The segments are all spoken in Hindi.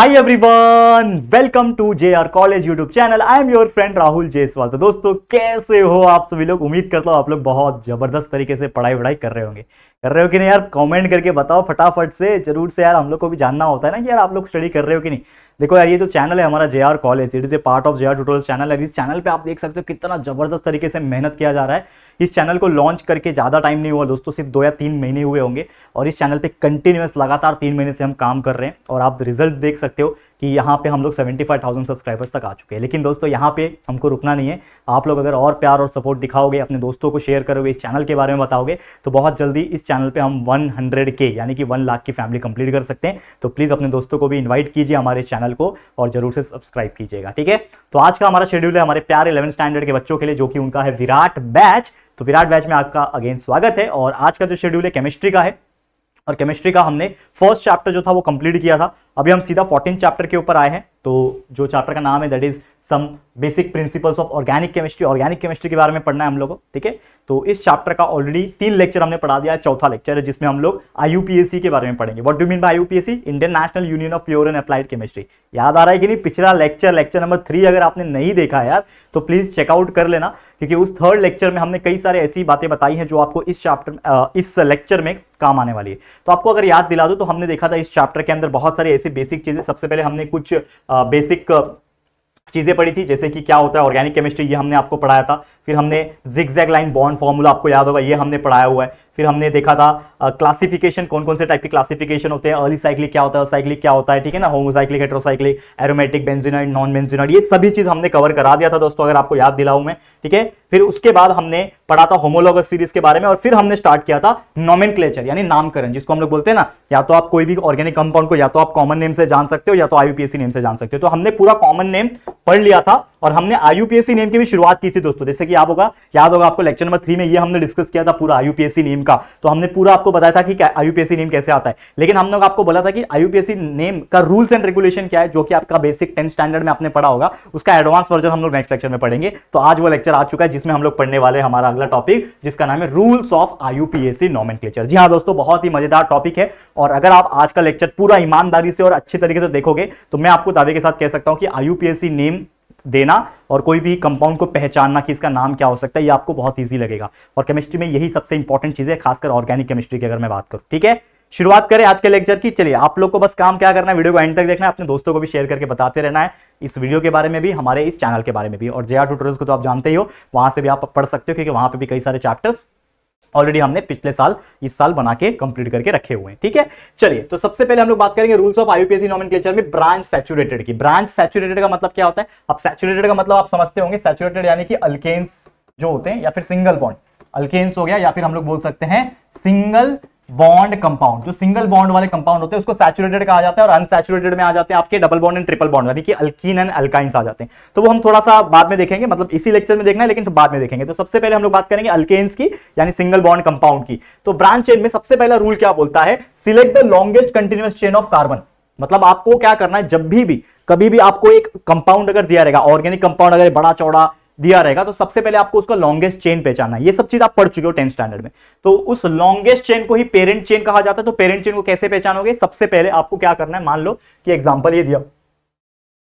Hi everyone, welcome to J R college YouTube channel I am friend friend Rahul तो दोस्तों कैसे हो आप सभी लोग उम्मीद करता हूँ आप लोग बहुत ज़बरदस्त तरीके से पढ़ाई वढ़ाई कर रहे होंगे कर रहे हो कि नहीं यार कमेंट करके बताओ फटाफट से जरूर से यार हम लोग को भी जानना होता है ना कि यार आप लोग स्टडी कर रहे हो कि नहीं देखो यार ये जो चैनल है हमारा J R college it is a part of J R tutorial channel है इस चैनल पर आप देख सकते हो कितना ज़बरदस्त तरीके से मेहनत किया जा रहा है इस चैनल को लॉन्च करके ज़्यादा टाइम नहीं हुआ दोस्तों सिर्फ दो या तीन महीने हुए होंगे और इस चैनल पर कंटिन्यूस लगातार तीन महीने से हम काम कर रहे हैं और आप रिजल्ट देख सकते हो कि यहाँ पे हम लोग 75,000 सब्सक्राइबर्स तक आ चुके हैं लेकिन दोस्तों यहाँ पे हमको रुकना नहीं है आप लोग अगर और प्यार और सपोर्ट दिखाओगे अपने दोस्तों को शेयर करोगे इस चैनल के बारे में बताओगे तो बहुत जल्दी इस चैनल पर हम वन हंड्रेड के यानी कि वन लाख की फैमिली कंप्लीट कर सकते हैं तो प्लीज़ अपने दोस्तों को भी इन्वाइट कीजिए हमारे चैनल को और जरूर से सब्सक्राइब कीजिएगा ठीक है तो आज का हमारा शेड्यूल है हमारे प्यार इलेवन स्टैंडर्ड के बच्चों के लिए जो कि उनका है विराट बैच तो विराट बैच में आपका अगेन स्वागत है और आज का जो शेड्यूल है केमिस्ट्री का है और केमिस्ट्री का हमने फर्स्ट चैप्टर जो था वो कंप्लीट किया था अभी हम सीधा फोर्टीन चैप्टर के ऊपर आए हैं तो जो चैप्टर का नाम है that is some basic principles of organic chemistry organic chemistry के बारे में पढ़ना है हम लोगों ठीक है तो इस चैप्टर का ऑलरेडी तीन लेक्चर हमने पढ़ा दिया है चौथा लेक्चर है जिसमें हम लोग आई के बारे में पढ़ेंगे what do mean by IUPAC Indian National Union of Pure and Applied Chemistry याद आ रहा है कि नहीं पिछला लेक्चर लेक्चर नंबर थ्री अगर आपने नहीं देखा है यार तो प्लीज चेकआउट कर लेना क्योंकि उस थर्ड लेक्चर में हमने कई सारे ऐसी बातें बताई हैं जो आपको इस चैप्टर इस लेक्चर में काम आने वाली है तो आपको अगर याद दिला दो तो हमने देखा था इस चैप्टर के अंदर बहुत सारी ऐसी बेसिक चीजें सबसे पहले हमने कुछ बेसिक चीज़ें पढ़ी थी जैसे कि क्या होता है ऑर्गेनिक केमिस्ट्री ये हमने आपको पढ़ाया था फिर हमने zig zag line bond formula आपको याद होगा ये हमने पढ़ाया हुआ है फिर हमने देखा था क्लासिफिकेशन कौन कौन से टाइप के क्लासिफिकेशन होते हैं अर्ली साइक्लिक क्या होता है साइक्लिक क्या होता है ठीक है ना homocyclic heterocyclic aromatic benzenoid non benzenoid ये सभी चीज़ हमने कवर करा दिया था दोस्तों अगर आपको याद दिलाऊं मैं ठीक है फिर उसके बाद हमने पढ़ा था होमोलॉगस सीरीज के बारे में और फिर हमने स्टार्ट किया था नॉमेन यानी नामकरण जिसको हम लोग बोलते हैं ना या तो आप कोई भी ऑर्गेनिक कंपाउंड को या तो आप कॉमन नेम से जान सकते हो या तो आईपीएससी नेम से जान सकते हो तो हमने पूरा कॉमन नेम पढ़ लिया था और हमने आईयूपीएससी नेम की भी शुरुआत की थी दोस्तों जैसे कि आप होगा याद होगा आपको लेक्चर नंबर थ्री में ये हमने डिस्कस किया था पूरा आईयूपीएससी नेम का तो हमने पूरा आपको बताया था कि आईयूपीएससी नेम कैसे आता है लेकिन हम लोग आपको बोला था कि आईयूपीएससी नेम का रूल्स एंड रेगुलेशन क्या है जो कि आपका बेसिक टेंथ स्टैंडर्ड में आपने पढ़ा होगा उसका एडवांस वर्जन हम लोग नेक्स्ट लेक्चर में पढ़ेंगे तो आज वो लेक्चर आ चुका है जिसमें हम लोग पढ़ने वाले हमारा अगला टॉपिक जिसका नाम है रूल्स ऑफ आईयूपीएससी नॉमेनक्लेचर जी हाँ दोस्तों बहुत ही मजेदार टॉपिक है और अगर आप आज का लेक्चर पूरा ईमानदारी से और अच्छे तरीके से देखोगे तो मैं आपको दावे के साथ कह सकता हूँ कि आईयूपीएससी नेम देना और कोई भी कंपाउंड को पहचानना कि इसका नाम क्या हो सकता है ये आपको बहुत ईजी लगेगा और केमिस्ट्री में यही सबसे इंपॉर्टेंट चीज़ है खासकर ऑर्गेनिक केमिस्ट्री की अगर मैं बात करूँ ठीक है शुरुआत करें आज के लेक्चर की चलिए आप लोग को बस काम क्या करना है वीडियो को एंड तक देखना है अपने दोस्तों को भी शेयर करके बताते रहना है इस वीडियो के बारे में भी हमारे इस चैनल के बारे में भी और जे आर को तो आप जानते ही हो वहां से भी आप पढ़ सकते हो क्योंकि वहां पर भी कई सारे चैप्टर्स ऑलरेडी हमने पिछले साल इस साल बना के कंप्लीट करके रखे हुए हैं ठीक है चलिए तो सबसे पहले हम लोग बात करेंगे रूल्स ऑफ आईपीएससी नॉमिनक्लेचर में ब्रांच सैचुरेटेड की ब्रांच सैचुरेटेड का मतलब क्या होता है अब सैचुरेटेड का मतलब आप समझते होंगे सैचुरेटेड यानी कि अल्केन्स जो होते हैं या फिर सिंगल बॉन्ड अल्केन्स हो गया या फिर हम लोग बोल सकते हैं सिंगल बॉन्ड कंपाउंड जो सिंगल बॉन्ड वाले कंपाउंड होते हैं उसको सैचुरेटेड कहा जाता है और अनसैचुरेटेड में आ जाते हैं आपके double bond and triple bond यानी कि अल्कीन एंड अल्काइंस आ जाते हैं तो वो हम थोड़ा सा बाद में देखेंगे मतलब इसी लेक्चर में देखना है लेकिन तो बाद में देखेंगे तो सबसे पहले हम लोग बात करेंगे अल्केन्स की यानी सिंगल बॉन्ड कंपाउंड की तो ब्रांच चेन में सबसे पहला रूल क्या बोलता है select the longest continuous chain of carbon मतलब आपको क्या करना है जब भी भी कभी भी आपको एक कंपाउंड अगर दिया रहेगा ऑर्गेनिक कंपाउंड अगर बड़ा चौड़ा दिया रहेगा तो सबसे पहले आपको उसका लॉन्गेस्ट चेन पहचाना ये सब चीज आप पढ़ चुके हो टेंथ स्टैंडर्ड में तो उस लॉन्गेस्ट चेन को ही पेरेंट चेन कहा जाता है तो पेरेंट चेन को कैसे पहचानोगे सबसे पहले आपको क्या करना है मान लो कि एग्जाम्पल ये दिया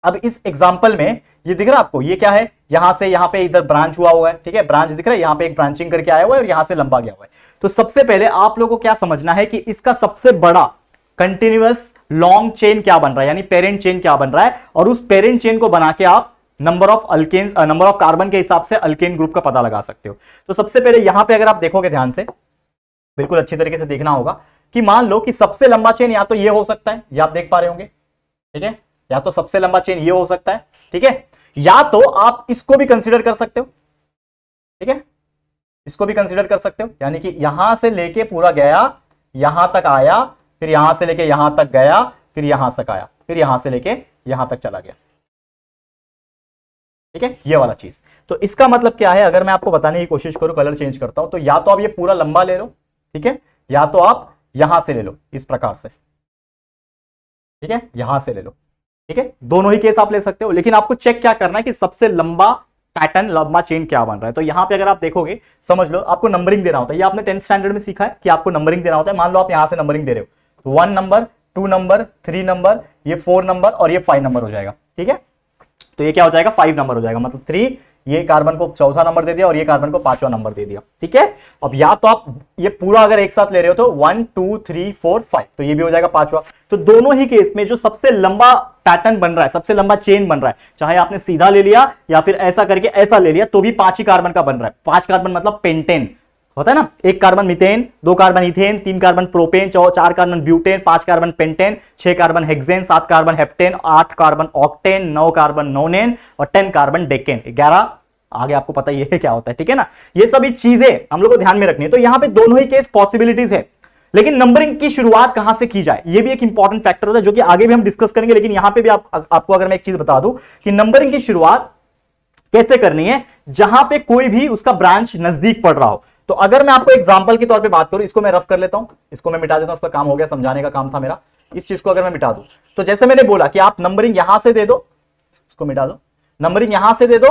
अब इस एग्जाम्पल में ये दिख रहा है आपको ये क्या है यहां से यहां पे इधर ब्रांच हुआ हुआ है ठीक है ब्रांच दिख रहा है यहां पे एक ब्रांचिंग करके आया हुआ है और यहां से लंबा गया हुआ है तो सबसे पहले आप लोगों को क्या समझना है कि इसका सबसे बड़ा कंटिन्यूस लॉन्ग चेन क्या बन रहा है यानी पेरेंट चेन क्या बन रहा है और उस पेरेंट चेन को बना के आप number of alkanes number of carbon के हिसाब से अल्केन ग्रुप का पता लगा सकते हो तो सबसे पहले यहां पे अगर आप देखोगे ध्यान से बिल्कुल अच्छी तरीके से देखना होगा कि मान लो कि सबसे लंबा चेन या तो ये हो सकता है या आप देख पा रहे होंगे ठीक है या तो सबसे लंबा चेन ये हो सकता है ठीक है या तो आप इसको भी कंसिडर कर सकते हो ठीक है इसको भी कंसिडर कर सकते हो यानी कि यहां से लेके पूरा गया यहां तक आया फिर यहां से लेके यहां तक गया फिर यहां तक आया फिर यहां से लेके यहां तक चला गया ठीक है ये वाला चीज तो इसका मतलब क्या है अगर मैं आपको बताने की कोशिश करूं कलर चेंज करता हूं तो या तो आप ये पूरा लंबा ले लो ठीक है या तो आप यहां से ले लो इस प्रकार से ठीक है यहां से ले लो ठीक है दोनों ही केस आप ले सकते हो लेकिन आपको चेक क्या करना है कि सबसे लंबा पैटर्न लंबा चेन क्या बन रहा है तो यहां पे अगर आप देखोगे समझ लो आपको नंबरिंग देना होता है ये आपने टेंथ स्टैंडर्ड में सीखा है कि आपको नंबरिंग देना होता है मान लो आप यहां से नंबरिंग दे रहे हो तो one number two number three number ये फोर नंबर और ये फाइव नंबर हो जाएगा ठीक है तो ये क्या हो जाएगा फाइव नंबर हो जाएगा मतलब थ्री ये कार्बन को चौथा नंबर दे दिया और ये कार्बन को पांचवा नंबर दे दिया ठीक है अब या तो आप ये पूरा अगर एक साथ ले रहे हो तो one two three four five तो ये भी हो जाएगा पांचवा तो दोनों ही केस में जो सबसे लंबा पैटर्न बन रहा है सबसे लंबा चेन बन रहा है चाहे आपने सीधा ले लिया या फिर ऐसा करके ऐसा ले लिया तो भी पांच ही कार्बन का बन रहा है पांच कार्बन मतलब पेंटेन होता है ना एक कार्बन मिथेन दो कार्बन इथेन तीन कार्बन प्रोपेन चार कार्बन ब्यूटेन पांच कार्बन पेंटेन छह कार्बन हेक्सेन सात कार्बन हेप्टेन आठ कार्बन ऑक्टेन नौ कार्बन नोनेन और टेन कार्बन डेकेन ग्यारह आगे आपको पता ही है क्या होता है ठीक है ना ये सभी चीजें हम लोग को ध्यान में रखनी है तो यहाँ पे दोनों ही केस पॉसिबिलिटीज है लेकिन नंबरिंग की शुरुआत कहां से की जाए ये भी एक इंपॉर्टेंट फैक्टर होता है जो कि आगे भी हम डिस्कस करेंगे लेकिन यहां पे भी आप, आ, आपको अगर मैं एक चीज बता दूं कि नंबरिंग की शुरुआत कैसे करनी है जहां पे कोई भी उसका ब्रांच नजदीक पड़ रहा हो तो अगर मैं आपको एग्जाम्पल के तौर पर बात करूं इसको मैं रफ कर लेता हूं इसको मैं मिटा देता हूं उसका काम हो गया समझाने का काम था मेरा इस चीज को अगर मैं मिटा दू तो जैसे मैंने बोला कि आप नंबरिंग यहां से दे दो इसको मिटा दो नंबरिंग यहां से दे दो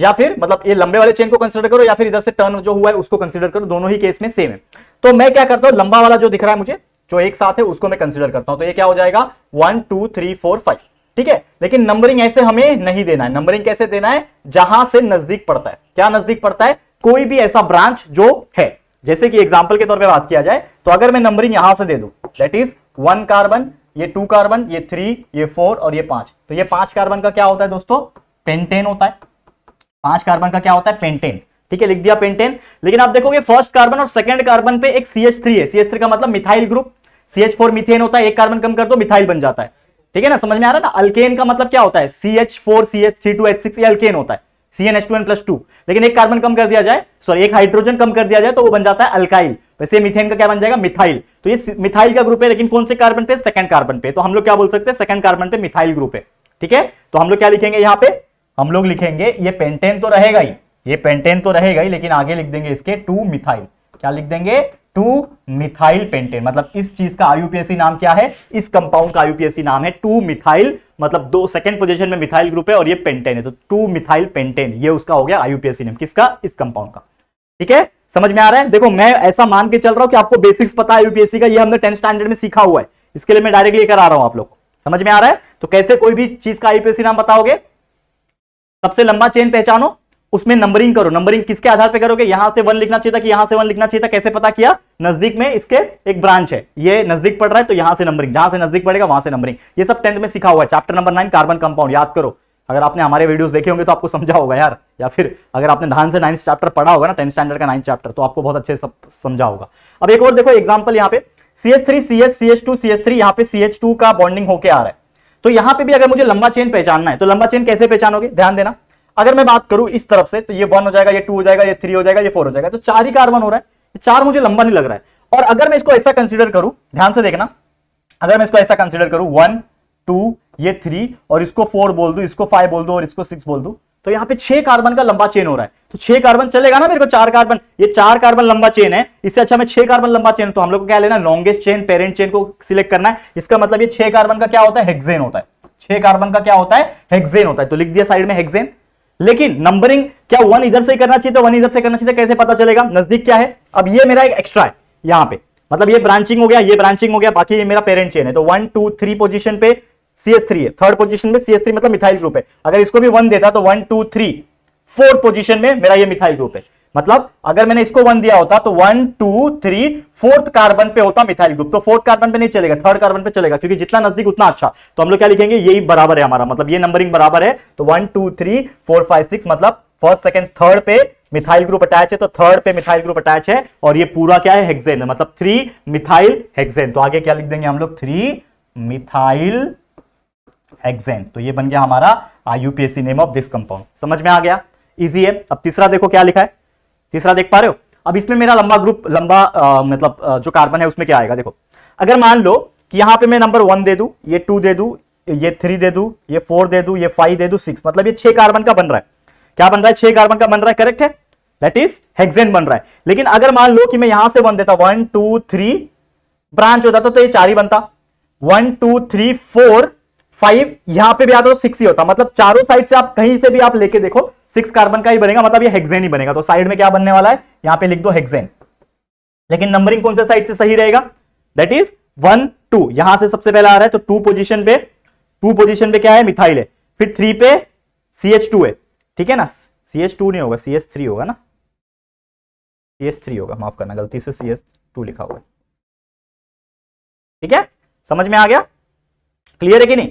या फिर मतलब ये लंबे वाले चेन को कंसीडर करो या फिर इधर से टर्न जो हुआ है उसको कंसीडर करो दोनों ही केस में सेम है तो मैं क्या करता हूं लंबा वाला जो दिख रहा है मुझे जो एक साथ है उसको मैं कंसिडर करता हूं तो ये क्या हो जाएगा one two three four five ठीक है लेकिन नंबरिंग ऐसे हमें नहीं देना है नंबरिंग कैसे देना है जहां से नजदीक पड़ता है क्या नजदीक पड़ता है कोई भी ऐसा ब्रांच जो है जैसे कि एग्जाम्पल के तौर पर बात किया जाए तो अगर मैं नंबरिंग यहां से दे दू दैट इज वन कार्बन ये टू कार्बन ये थ्री ये फोर और ये पांच तो ये पांच कार्बन का क्या होता है दोस्तों पेंटेन होता है पांच कार्बन का क्या होता है पेंटेन ठीक है लिख दिया पेंटेन लेकिन आप देखोगे फर्स्ट कार्बन और सेकंड कार्बन पे एक सी एच थ्री है सी एच थ्री का मतलब methyl group C H four methane होता है एक कार्बन कम कर दो मिथाइल बन जाता है ठीक है ना समझ में आ रहा है ना अल्केन का मतलब क्या होता है C H four C H three two H six ये अल्केन होता है C N H two N plus two लेकिन एक कार्बन कम कर दिया जाए सॉरी एक हाइड्रोजन कम कर दिया जाए तो वो बन जाता है अल्काइल वैसे मिथेन का क्या बन जाएगा मिथाइल तो ये मिथाइल का ग्रुप है लेकिन कौन से कार्बन पे सेकंड कार्बन पे तो हम लोग क्या बोल सकते हैं सेकंड कार्बन पे मिथाइल ग्रुप है ठीक है तो हम लोग क्या लिखेंगे यहाँ पे हम लोग लिखेंगे ये पेंटेन तो रहेगा ही ये पेंटेन तो रहेगा ही लेकिन आगे लिख देंगे इसके टू मिथाइल क्या लिख देंगे टू मिथाइल पेंटेन मतलब इस चीज का आयुपीएससी नाम क्या है इस कंपाउंड का आयुपीएससी नाम है टू मिथाइल मतलब दो सेकंड पोजीशन में मिथाइल ग्रुप है और ये पेंटेन है तो टू मिथाइल पेंटेन ये उसका हो गया आयुपीएससी नाम किसका इस कंपाउंड का ठीक है समझ में आ रहा है देखो मैं ऐसा मान के चल रहा हूं कि आपको बेसिक्स पता है यूपीएससी का ये हमने टेंथ स्टैंडर्ड में सीखा हुआ है इसके लिए मैं डायरेक्टली करा रहा हूं आप लोग को समझ में आ रहा है तो कैसे कोई भी चीज का आईपीएससी नाम बताओगे सबसे लंबा चेन पहचानो उसमें नंबरिंग करो नंबरिंग किसके आधार पे करोगे यहां से वन लिखना चाहिए था कि यहां से वन लिखना चाहिए था कैसे पता किया नजदीक में इसके एक ब्रांच है ये नजदीक पड़ रहा है तो यहां से नंबरिंग जहां से नजदीक पड़ेगा वहां से नंबरिंग ये सब टेंथ में सिखा हुआ है chapter number nine carbon compound याद करो अगर आपने हमारे वीडियोस देखे होंगे तो आपको समझा होगा यार या फिर अगर आपने ध्यान से नाइन्थ चैप्टर पढ़ा होगा ना टेंथ स्टैंडर्ड का नाइन्थ चैप्टर तो आपको बहुत अच्छे सब समझा होगा अब एक और देखो एग्जाम्पल यहाँ पे C S three C S C S two C S three यहाँ पे सी एच टू का बॉन्डिंग होकर आ रहा है तो यहाँ पे भी अगर मुझे लंबा चेन पहचानना है तो लंबा चेन कैसे पहचानोगे ध्यान देना अगर मैं बात करूं इस तरफ से तो ये वन हो जाएगा ये टू हो जाएगा ये थ्री हो जाएगा ये फोर हो जाएगा तो चार ही कार्बन हो रहा है चार मुझे लंबा नहीं लग रहा है और अगर मैं इसको ऐसा कंसिडर करूं ध्यान से देखना अगर मैं इसको ऐसा कंसिडर करूं वन टू ये थ्री और इसको फोर बोल दू इसको फाइव बोल दू और इसको सिक्स बोल दू तो यहाँ पे छह कार्बन का लंबा चेन हो रहा है तो छह कार्बन चलेगा ना मेरे को चार कार्बन ये चार कार्बन लंबा चेन है इससे अच्छा मैं छह कार्बन लंबा चेन तो हम लोग को क्या लेना लॉन्गेस्ट चेन पेरेंट चेन को सिलेक्ट करना है इसका मतलब ये छह कार्बन का क्या होता है हेक्सेन होता है छह कार्बन का क्या होता है हेक्सेन होता है तो लिख दिया साइड में हेक्सेन लेकिन नंबरिंग क्या वन इधर से करना चाहिए तो वन इधर से करना चाहिए तो कैसे पता चलेगा नजदीक क्या है अब ये मेरा एक एक्स्ट्रा है यहां पे मतलब ये ब्रांचिंग हो गया ये ब्रांचिंग हो गया बाकी ये मेरा पेरेंट चेन है तो वन टू थ्री पोजिशन पे सी एस थ्री है थर्ड पोजिशन में सी एस थ्री मतलब मिथाइल ग्रुप है अगर इसको भी वन देता तो one two three fourth position में मेरा ये मिथाइल ग्रुप है मतलब अगर मैंने इसको वन दिया होता तो one two three fourth carbon पे होता मिथाइल ग्रुप तो फोर्थ कार्बन पे नहीं चलेगा थर्ड कार्बन पे चलेगा क्योंकि जितना नजदीक उतना अच्छा तो हम लोग क्या लिखेंगे यही बराबर है हमारा मतलब ये नंबरिंग बराबर है तो one two three four five six मतलब फर्स्ट सेकंड थर्ड पे मिथाइल ग्रुप अटैच है तो थर्ड पे मिथाइल ग्रुप अटैच है और ये पूरा क्या है हेक्सेन है मतलब थ्री मिथाइल हेक्सेन तो आगे क्या लिख देंगे हम लोग थ्री मिथाइल हेक्सेन तो ये बन गया हमारा IUPAC name of this compound समझ में आ गया इजी है अब तीसरा देखो क्या लिखा है तीसरा देख पा रहे हो अब इसमें मेरा लंबा ग्रुप लंबा आ, मतलब जो कार्बन है उसमें क्या आएगा देखो अगर मान लो कि यहाँ पे मैं नंबर वन दे दू ये टू दे दू ये थ्री दे दू ये फोर दे दू ये फाइव दे दू सिक्स मतलब ये छह कार्बन का बन रहा है क्या बन रहा है छह कार्बन का बन रहा है करेक्ट है दैट इज हेक्सेन बन रहा है लेकिन अगर मान लो कि मैं यहां से बन देता वन टू थ्री ब्रांच हो जाता तो ये चार ही बनता one two three four five यहां पे भी आता तो सिक्स ही होता मतलब चारों साइड से आप कहीं से भी आप लेके देखो सिक्स कार्बन का ही बनेगा मतलब ये हेक्सेन ही बनेगा तो साइड में क्या बनने वाला है यहां पे लिख दो हेक्सेन लेकिन नंबरिंग कौन से साइड से सही रहेगा दैट इज वन टू यहां से सबसे पहला आ रहा है तो टू पोजिशन पे टू पोजिशन पे क्या है मिथाइल है फिर थ्री पे सी एच टू है ठीक है ना सी एच टू नहीं होगा सी एच थ्री होगा ना सी एच थ्री होगा माफ करना गलती से सी एच टू लिखा हुआ है ठीक है समझ में आ गया क्लियर है कि नहीं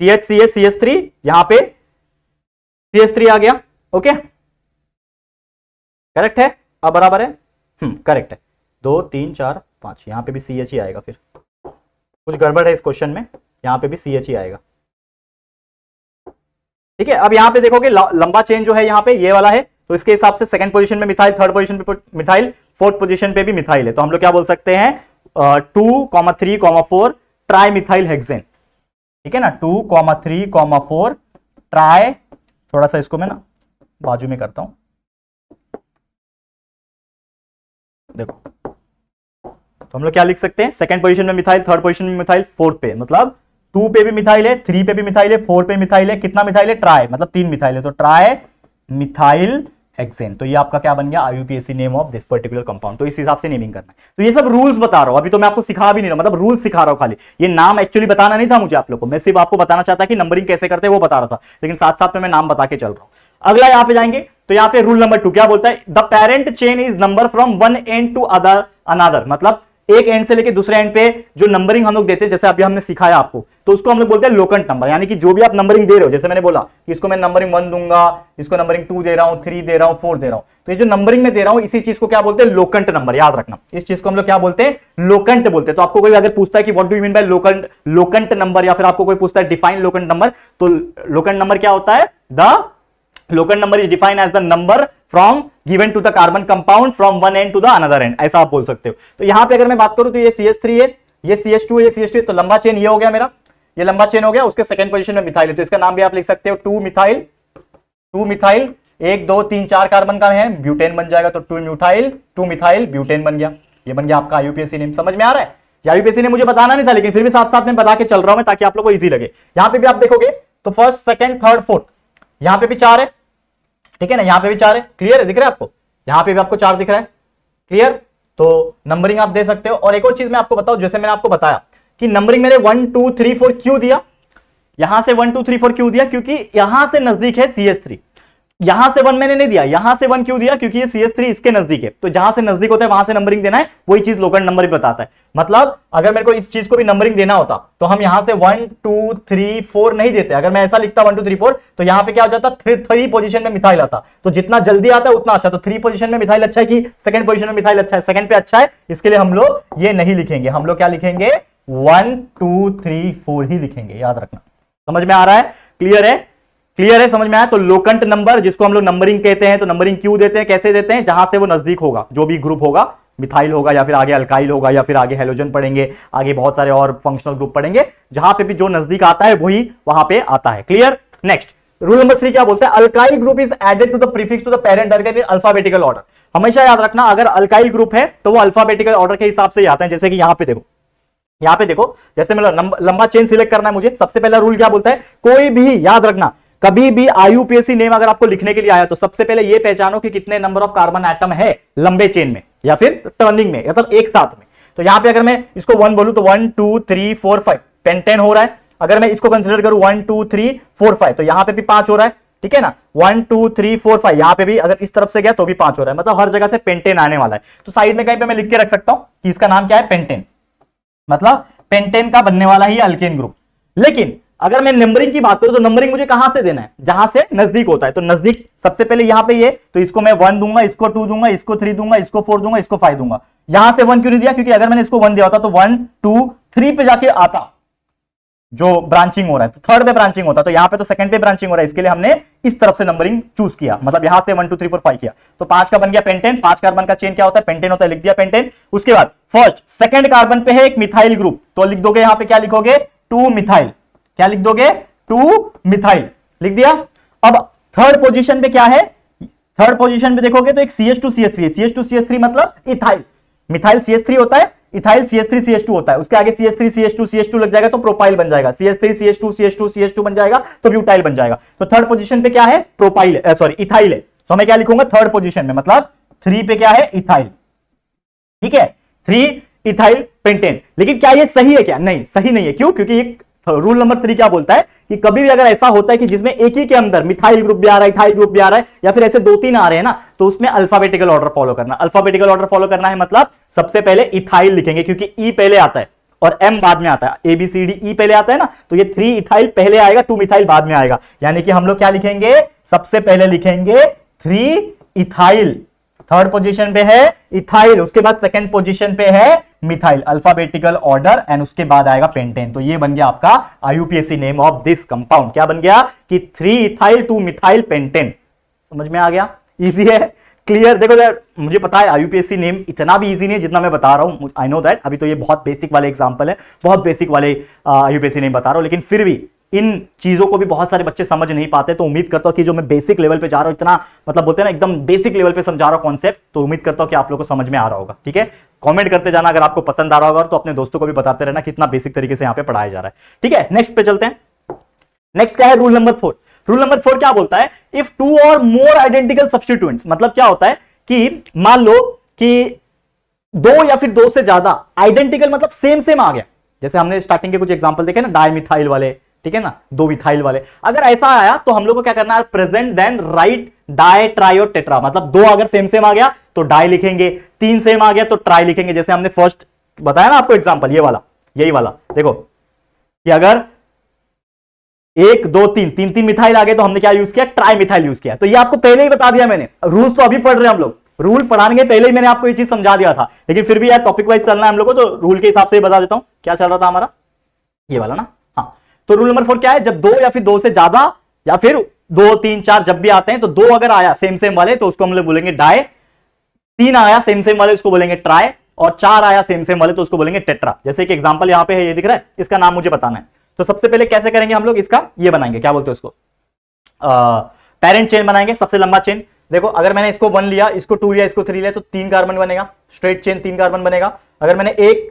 C H C H C H three यहां पर सी एस थ्री आ गया ओके करेक्ट है अब बराबर है करेक्ट हम्म, है दो तीन चार पांच यहाँ पे भी सी एच ही आएगा फिर कुछ गड़बड़ है इस क्वेश्चन में यहां पे भी सी एच ही आएगा ठीक है अब यहां पे देखोगे लंबा चेन जो है यहाँ पे ये वाला है तो इसके हिसाब से सेकंड पोजीशन में मिथाइल थर्ड पोजीशन पे मिथाइल फोर्थ पोजीशन पे भी मिथाइल है तो हम लोग क्या बोल सकते हैं two comma three comma four tri methyl hexane ठीक है ना two comma three comma four tri थोड़ा सा इसको मैं ना बाजू में करता हूं देखो तो हम लोग क्या लिख सकते हैं सेकंड पोजीशन में मिथाइल थर्ड पोजीशन में मिथाइल फोर्थ पे मतलब टू पे भी मिथाइल है थ्री पे भी मिथाइल है फोर पे मिथाइल है कितना मिथाइल है ट्राई मतलब तीन मिथाइल है तो ट्राई मिथाइल एक्सेन तो ये आपका क्या बन गया IUPAC name of this particular compound तो इस हिसाब से नेमिंग करना है तो ये सब रूल्स बता रहा हूं अभी तो मैं आपको सिखा भी नहीं रहा मतलब रूल सिखा रहा हूं खाली ये नाम एक्चुअली बताना नहीं था मुझे आप लोगों को मैं सिर्फ आपको बताना चाहता कि नंबरिंग कैसे करते हैं वो बता रहा था लेकिन साथ साथ में मैं नाम बता के चल रहा हूं अगला यहाँ पे जाएंगे तो यहाँ पे रूल नंबर टू क्या बोलता है the parent chain is number from one end to other another मतलब एक एंड से लेकर दूसरे एंड पे जो नंबरिंग हम लोग देते हैं जैसे अभी हमने सिखाया आपको तो उसको हम लोग बोलते हैं लोकंट नंबर यानी कि जो भी आप नंबरिंग दे रहे हो जैसे मैंने बोला कि इसको मैं नंबरिंग वन दूंगा इसको नंबरिंग टू दे रहा हूं थ्री दे रहा हूं फोर दे रहा हूं तो ये जो नंबरिंग में दे रहा हूं इसी चीज को क्या बोलते हैं लोकंट नंबर याद रखना इस चीज को हम लोग क्या बोलते हैं लोकंट बोलते हैं तो आपको कोई अगर पूछता है कि what do mean by locant locant number या फिर आपको कोई पूछता है डिफाइन लोकंट नंबर तो लोकंट नंबर क्या होता है the local number is define as the number from given to the carbon compound from one end to the another end ऐसा आप बोल सकते हो तो यहाँ पे अगर मैं बात करूं तो ये सी एस थ्री है ये सी एस टू है ये सी एस टू तो लंबा चेन ये हो गया मेरा ये लंबा चेन हो गया उसके सेकंड पोजीशन में मिथाइल है तो इसका नाम भी आप लिख सकते हो टू मिथाइल टू मिथाइल एक दो तीन चार कार्बन का है ब्यूटेन बन जाएगा तो two methyl two methyl butane बन गया ये बन गया आपका आईयूपीएससी नेम समझ में आ रहा है यूपीएससी ने मुझे बताना नहीं था लेकिन फिर भी साथ साथ में बता के चल रहा हूं ताकि आप लोग को ईजी लगे यहाँ पे भी आप देखोगे तो फर्स्ट सेकंड थर्ड फोर्थ यहाँ पे भी चार है ठीक है ना यहाँ पे भी चार है क्लियर है दिख रहा है आपको यहाँ पे भी आपको चार दिख रहा है क्लियर तो नंबरिंग आप दे सकते हो और एक और चीज मैं आपको बताऊं जैसे मैंने आपको बताया कि नंबरिंग मैंने वन टू थ्री फोर क्यों दिया यहां से वन टू थ्री फोर क्यों दिया क्योंकि यहां से नजदीक है सी एस थ्री यहां से वन मैंने नहीं दिया यहां से वन क्यों दिया क्योंकि ये सी एस थ्री इसके नजदीक है तो जहां से नजदीक होता है वहां से नंबरिंग देना है वही चीज लोकल नंबर भी बताता है मतलब अगर मेरे को इस चीज को भी नंबरिंग देना होता तो हम यहां से वन टू थ्री फोर नहीं देते अगर मैं ऐसा लिखता वन टू थ्री फोर तो यहां पे क्या हो जाता थ्री थ्री पोजिशन में मिथाइल आता तो जितना जल्दी आता है उतना अच्छा तो थ्री पोजिशन में मिथाइल अच्छा है कि सेकंड पोजिशन में मिथाइल अच्छा है सेकंड पे अच्छा है इसके लिए हम लोग ये नहीं लिखेंगे हम लोग क्या लिखेंगे वन टू थ्री फोर ही लिखेंगे याद रखना समझ में आ रहा है क्लियर है क्लियर है समझ में आया तो लोकंट नंबर जिसको हम लोग नंबरिंग कहते हैं तो नंबरिंग क्यों देते हैं कैसे देते हैं जहां से वो नजदीक होगा जो भी ग्रुप होगा मिथाइल होगा या फिर आगे अल्काइल होगा या फिर आगे हेलोजन पढ़ेंगे आगे बहुत सारे और फंक्शनल ग्रुप पढ़ेंगे जहां पे भी जो नजदीक आता है वही वहां पे आता है clear next rule number three क्या बोलते हैं alkyl group is added to the prefix to the parent organ in alphabetical order हमेशा याद रखना अगर अल्काइल ग्रुप है तो वो अल्फाबेटिकल ऑर्डर के हिसाब से आता है जैसे कि यहां पर देखो यहाँ पे देखो जैसे मतलब लंबा चेन सिलेक्ट करना है मुझे सबसे पहला रूल क्या बोलता है कोई भी याद रखना कभी भी आईयूपीएसी नेम अगर आपको लिखने के लिए आया तो सबसे पहले यह पहचानो कि कितने नंबर ऑफ कार्बन आइटम है लंबे चेन में या फिर टर्निंग में या तो एक साथ में तो यहां पे अगर मैं इसको वन बोलू तो one two three four five pentane हो रहा है अगर मैं इसको कंसिडर करूं one two three four five तो यहां पर भी पांच हो रहा है ठीक है ना one two three four five यहां पे भी अगर इस तरफ से गया तो भी पांच हो रहा है मतलब हर जगह से पेंटेन आने वाला है तो साइड में कहीं पे मैं लिख के रख सकता हूं कि इसका नाम क्या है पेंटेन मतलब पेंटेन का बनने वाला ही अल्केन ग्रुप लेकिन अगर मैं नंबरिंग की बात करूं तो नंबरिंग मुझे कहां से देना है जहां से नजदीक होता है तो नजदीक सबसे पहले यहां पे ये तो इसको मैं वन दूंगा इसको टू दूंगा इसको थ्री दूंगा इसको फोर दूंगा इसको फाइव दूंगा यहां से वन क्यों नहीं दिया क्योंकि अगर मैंने इसको वन दिया होता तो वन टू थ्री पे जाके आता जो ब्रांचिंग हो रहा है तो थर्ड पे ब्रांचिंग होता तो यहाँ पे तो सेकंड पे ब्रांचिंग हो रहा है इसके लिए हमने इस तरफ से नंबरिंग चूज किया मतलब यहां से one two three four five किया तो पांच का बन गया पेंटेन पांच कार्बन का चेन क्या होता है पेंटेन होता है लिख दिया पेंटेन उसके बाद फर्स्ट सेकंड कार्बन पे है एक मिथाइल ग्रुप तो लिख दोगे यहाँ पर क्या लिखोगे टू मिथाइल क्या लिख दोगे टू मिथाइल लिख दिया अब थर्ड पोजीशन पे क्या है थर्ड पोजीशन पे देखोगे तो एक C S two C S three C S two C S three मतलब ethyl methyl C S three होता है ethyl C S three C S two होता है उसके आगे C S three C S two C S two लग जाएगा तो प्रोपाइल बन जाएगा C S three C S two C S two C S two बन जाएगा तो ब्यूटाइल बन जाएगा तो थर्ड पोजिशन पे क्या है प्रोपाइल सॉरी इथाइल है तो मैं क्या लिखूंगा थर्ड पोजिशन में मतलब थ्री पे क्या है इथाइल ठीक है थ्री इथाइल पेंटेन लेकिन क्या ये सही है क्या नहीं सही नहीं है क्यों क्योंकि एक रूल नंबर थ्री क्या बोलता है कि कभी भी अगर ऐसा होता है कि जिसमें एक ही के अंदर मिथाइल ग्रुप भी आ रहा है इथाइल ग्रुप भी आ रहा है या फिर ऐसे दो तीन आ रहे हैं ना तो उसमें अल्फाबेटिकल ऑर्डर फॉलो करना अल्फाबेटिकल ऑर्डर फॉलो करना है मतलब सबसे पहले इथाइल लिखेंगे क्योंकि ई e पहले आता है और एम बाद में आता है A B C D E पहले आता है ना तो ये थ्री इथाइल पहले आएगा टू मिथाइल बाद में आएगा यानी कि हम लोग क्या लिखेंगे सबसे पहले लिखेंगे थ्री इथाइल थर्ड पोजिशन पे है इथाइल उसके बाद सेकेंड पोजिशन पे है मिथाइल अल्फाबेटिकल ऑर्डर एंड उसके बाद आएगा पेंटेन तो ये बन गया आपका IUPAC name of this compound क्या बन गया कि three ethyl two methyl pentane समझ में आ गया इजी है क्लियर देखो यार मुझे पता है आईयूपीएससी नेम इतना भी इजी नहीं है जितना मैं बता रहा हूँ आई नो दैट अभी तो ये बहुत बेसिक वाले एग्जाम्पल है बहुत बेसिक वाले आईयूपीएससी नेम बता रहा हूँ लेकिन फिर भी इन चीज़ों को भी बहुत सारे बच्चे समझ नहीं पाते तो उम्मीद करता हूं कि जो मैं बेसिक लेवल पे जा रहा हूं इतना मतलब बोलते हैं ना एकदम बेसिक लेवल पे समझा रहा हूं कॉन्सेप्ट तो उम्मीद करता हूँ कि आप लोग को समझ में आ रहा होगा ठीक है कमेंट करते जाना अगर आपको पसंद आ रहा होगा तो अपने दोस्तों को भी बताते रहना कितना बेसिक तरीके से यहाँ पे पढ़ाया जा रहा है ठीक है नेक्स्ट पे चलते हैं नेक्स्ट क्या है rule number four rule number four क्या बोलता है इफ टू और मोर आइडेंटिकल सब्सटीट्यूएंट्स मतलब क्या होता है कि मान लो कि दो या फिर दो से ज्यादा आइडेंटिकल मतलब सेम सेम आ गया जैसे हमने स्टार्टिंग के कुछ एग्जाम्पल देखे ना डायमिथाइल वाले ठीक है ना दो मिथाइल वाले अगर ऐसा आया तो हम लोग को क्या करना है present then write di tri और टेट्रा मतलब दो अगर सेम सेम आ गया तो डाई लिखेंगे तीन सेम आ गया तो ट्राई लिखेंगे जैसे हमने फर्स्ट बताया ना आपको एग्जाम्पल ये वाला यही वाला देखो कि अगर एक दो तीन तीन तीन मिथाइल आ गए तो हमने क्या यूज किया ट्राई मिथाइल यूज किया तो ये आपको पहले ही बता दिया मैंने रूल्स तो अभी पढ़ रहे हैं हम लोग रूल पढ़ाने पहले ही मैंने आपको ये चीज समझा दिया था लेकिन फिर भी यार टॉपिक वाइज चलना है हम लोग को तो रूल के हिसाब से ही बता देता हूं क्या चल रहा था हमारा ये वाला ना तो रूल नंबर फोर क्या है जब दो या फिर दो से ज्यादा या फिर दो तीन चार जब भी आते हैं तो दो अगर आया सेम सेम वाले तो उसको हम लोग बोलेंगे डाय तीन आया सेम सेम वाले उसको बोलेंगे ट्राई और चार आया सेम सेम वाले तो उसको बोलेंगे टेट्रा जैसे कि एग्जाम्पल यहाँ पे है ये दिख रहा है इसका नाम मुझे बताना है तो सबसे पहले कैसे करेंगे हम लोग इसका ये बनाएंगे क्या बोलते हैं उसको पेरेंट चेन बनाएंगे सबसे लंबा चेन देखो अगर मैंने इसको वन लिया इसको टू लिया इसको थ्री लिया तो तीन कार्बन बनेगा स्ट्रेट चेन तीन कार्बन बनेगा अगर मैंने एक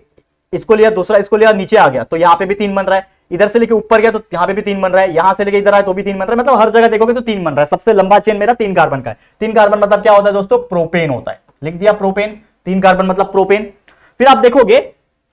इसको लिया दूसरा इसको लिया नीचे आ गया तो यहाँ पे भी तीन बन रहा है इधर से लेके ऊपर गया तो यहाँ पे भी तीन बन रहा है यहाँ से लेके इधर आए तो भी तीन बन रहा है मतलब हर जगह देखोगे तो तीन बन रहा है सबसे लंबा चेन मेरा तीन कार्बन का है तीन कार्बन मतलब क्या होता है दोस्तों प्रोपेन होता है लिख दिया प्रोपेन तीन कार्बन मतलब प्रोपेन फिर आप देखोगे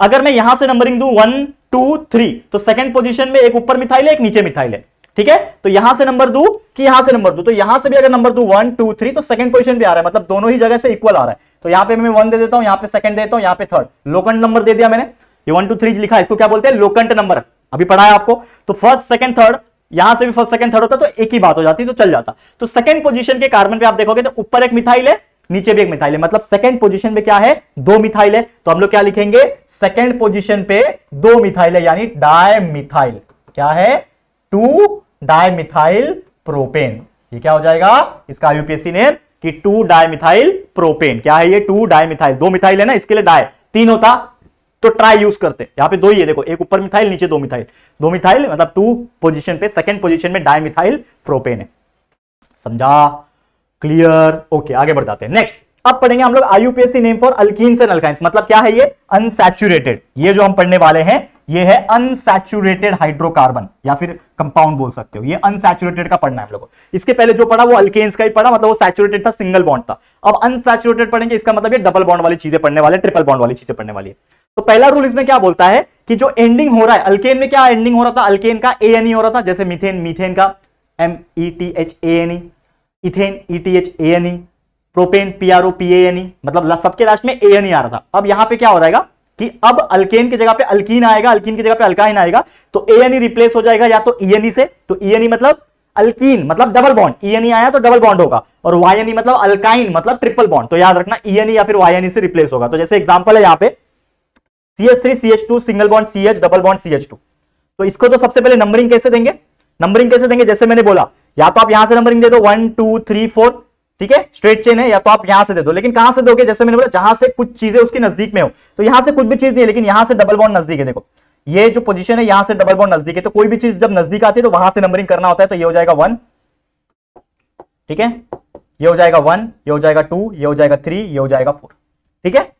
अगर मैं यहां से नंबरिंग दू वन टू थ्री तो सेकंड पोजिशन में एक ऊपर मिथाइल है एक नीचे मिथाइल है ठीक है तो यहां से नंबर दू कि यहां से नंबर दू तो यहां से भी अगर नंबर दू वन टू थ्री तो सेकंड पोजिशन भी आ रहा है मतलब दोनों ही जगह से इक्वल आ रहा है तो यहां पे मैं वन दे देता हूं यहां पे सेकंड देता हूं यहां पे थर्ड लोकंड नंबर दे दिया मैंने ये वन टू थ्री लिखा है इसको क्या बोलते हैं लोकंट नंबर अभी है आपको तो फर्स्ट सेकंड थर्ड यहां से भी फर्स्ट सेकंड थर्ड होता तो एक ही बात हो जाती तो चल जाता तो सेकंड पोजीशन के कार्बन पे आप देखोगे तो ऊपर एक मिथाइल है नीचे भी एक मिथाइल है मतलब सेकंड पोजीशन पे क्या है दो मिथाइल है तो हम लोग क्या लिखेंगे सेकंड पोजिशन पे दो मिथाइल है यानी डायमिथाइल क्या है टू डायमिथाइल प्रोपेन ये क्या हो जाएगा इसका यूपीएससी ने कि टू डायमिथाइल प्रोपेन क्या है ये टू डायमिथाइल दो मिथाइल है ना इसके लिए डाय तीन होता तो ट्राई यूज करते हैं यहाँ पे दो ही है देखो एक ऊपर मिथाइल नीचे दो मिथाइल दो मिथाइल मतलब टू पोजीशन पे सेकंड पोजीशन में डाई मिथाइल प्रोपेन है समझा क्लियर ओके आगे बढ़ जाते हैं नेक्स्ट अब पढ़ेंगे हम लोग IUPAC name for alkenes and alkynes मतलब क्या है ये अनसैचुरेटेड ये जो हम पढ़ने वाले हैं ये है अनसैचुरेटेड हाइड्रोकार्बन या फिर कंपाउंड बोल सकते हो ये अनसैचुरेटेड का पढ़ना है हम लोग इसके पहले जो पढ़ा वो अल्केन्स का ही पढ़ा मतलब वो सैचुरेटेड था सिंगल बॉन्ड था अब अनसैचुरेटेड पढ़ेंगे इसका मतलब ये डबल बॉन्ड वाली चीजें पढ़ने वाले ट्रिपल बॉन्ड वाली चीजें पढ़ने वाली है तो पहला रूल इसमें क्या बोलता है कि जो एंडिंग हो रहा है अल्केन में क्या एंडिंग हो रहा था अल्केन का ए एन ई हो रहा था जैसे मिथेन मिथेन का M E T H A N E ethane E T H A N E propane P R O P A N E मतलब सबके लास्ट में ए एन ई आ रहा था अब यहां पे क्या हो जाएगा कि अब अल्केन की जगह पे अल्कीन आएगा अल्कीन की जगह पे अल्काइन आएगा तो ए एन ई रिप्लेस हो जाएगा या तो ई एन ई से तो ई एन ई मतलब अल्कीन मतलब double bond E N E आया तो डबल बॉन्ड होगा और वाई एन ई मतलब अल्काइन मतलब ट्रिपल बॉन्ड तो याद रखना ई एन ई या फिर वाई एन ई से रिप्लेस होगा तो जैसे एग्जाम्पल है यहाँ पे C H three C H two single bond C H double bond C H two तो इसको तो सबसे पहले नंबरिंग कैसे देंगे नंबरिंग कैसे देंगे जैसे मैंने बोला या तो आप यहां से नंबरिंग दे दो वन टू थ्री फोर ठीक है स्ट्रेट चेन है या तो आप यहां से दे दो लेकिन कहां से दोगे जैसे मैंने बोला जहां से कुछ चीजें उसके नजदीक में हो तो यहां से कुछ भी चीज नहीं है लेकिन यहां से डबल बॉन्ड नजदीक है देखो ये जो पोजीशन है यहां से डबल बॉन्ड नजदीक है तो कोई भी चीज जब नजदीक आती है तो वहां से नंबरिंग करना होता है तो ये हो जाएगा वन ठीक है ये हो जाएगा वन ये हो जाएगा टू ये हो जाएगा थ्री ये हो जाएगा फोर ठीक है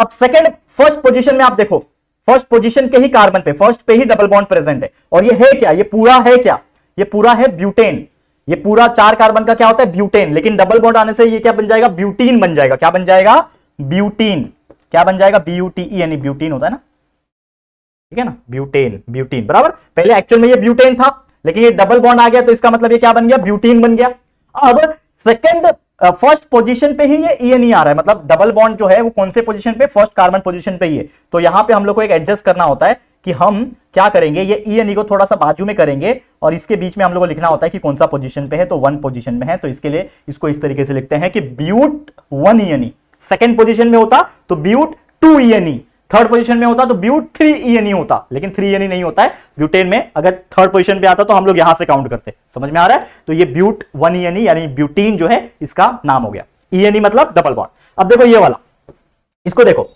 अब सेकंड फर्स्ट पोजीशन में आप देखो फर्स्ट पोजीशन के ही कार्बन पे फर्स्ट पे ही डबल बॉन्ड प्रेजेंट है और ये है क्या ये पूरा है क्या ये पूरा है ब्यूटेन ये पूरा चार कार्बन का क्या होता है ब्यूटेन लेकिन डबल बॉन्ड आने से ये क्या बन जाएगा ब्यूटीन बन जाएगा क्या बन जाएगा ब्यूटीन क्या बन जाएगा बीयूटीई यानी ब्यूटीन होता है ना ठीक है ना ब्यूटेन ब्यूटीन बराबर पहले एक्चुअल में ये ब्यूटेन था लेकिन ये डबल बॉन्ड आ गया तो इसका मतलब ये क्या बन गया ब्यूटीन बन गया अब सेकंड फर्स्ट पोजीशन पे ही ये ई एन ई आ रहा है मतलब डबल बॉन्ड जो है वो कौन से पोजीशन पे फर्स्ट कार्बन पोजीशन पे ही है तो यहां पे हम लोग को एक एडजस्ट करना होता है कि हम क्या करेंगे ये ई एन ई को थोड़ा सा बाजू में करेंगे और इसके बीच में हम लोग को लिखना होता है कि कौन सा पोजीशन पे है तो वन पोजीशन में है तो इसके लिए इसको इस तरीके से लिखते हैं कि but one E N E second position में होता तो but two E N E third position में होता तो ब्यूट थ्री e ई होता लेकिन थ्री e ई नहीं होता है ब्यूटेन में अगर थर्ड पोजीशन पे आता तो हम लोग यहां से काउंट करते समझ में आ रहा है तो ये ब्यूट वन e ई यानी ब्यूटीन जो है इसका नाम हो गया ई मतलब डबल बॉन्ड अब देखो ये वाला इसको देखो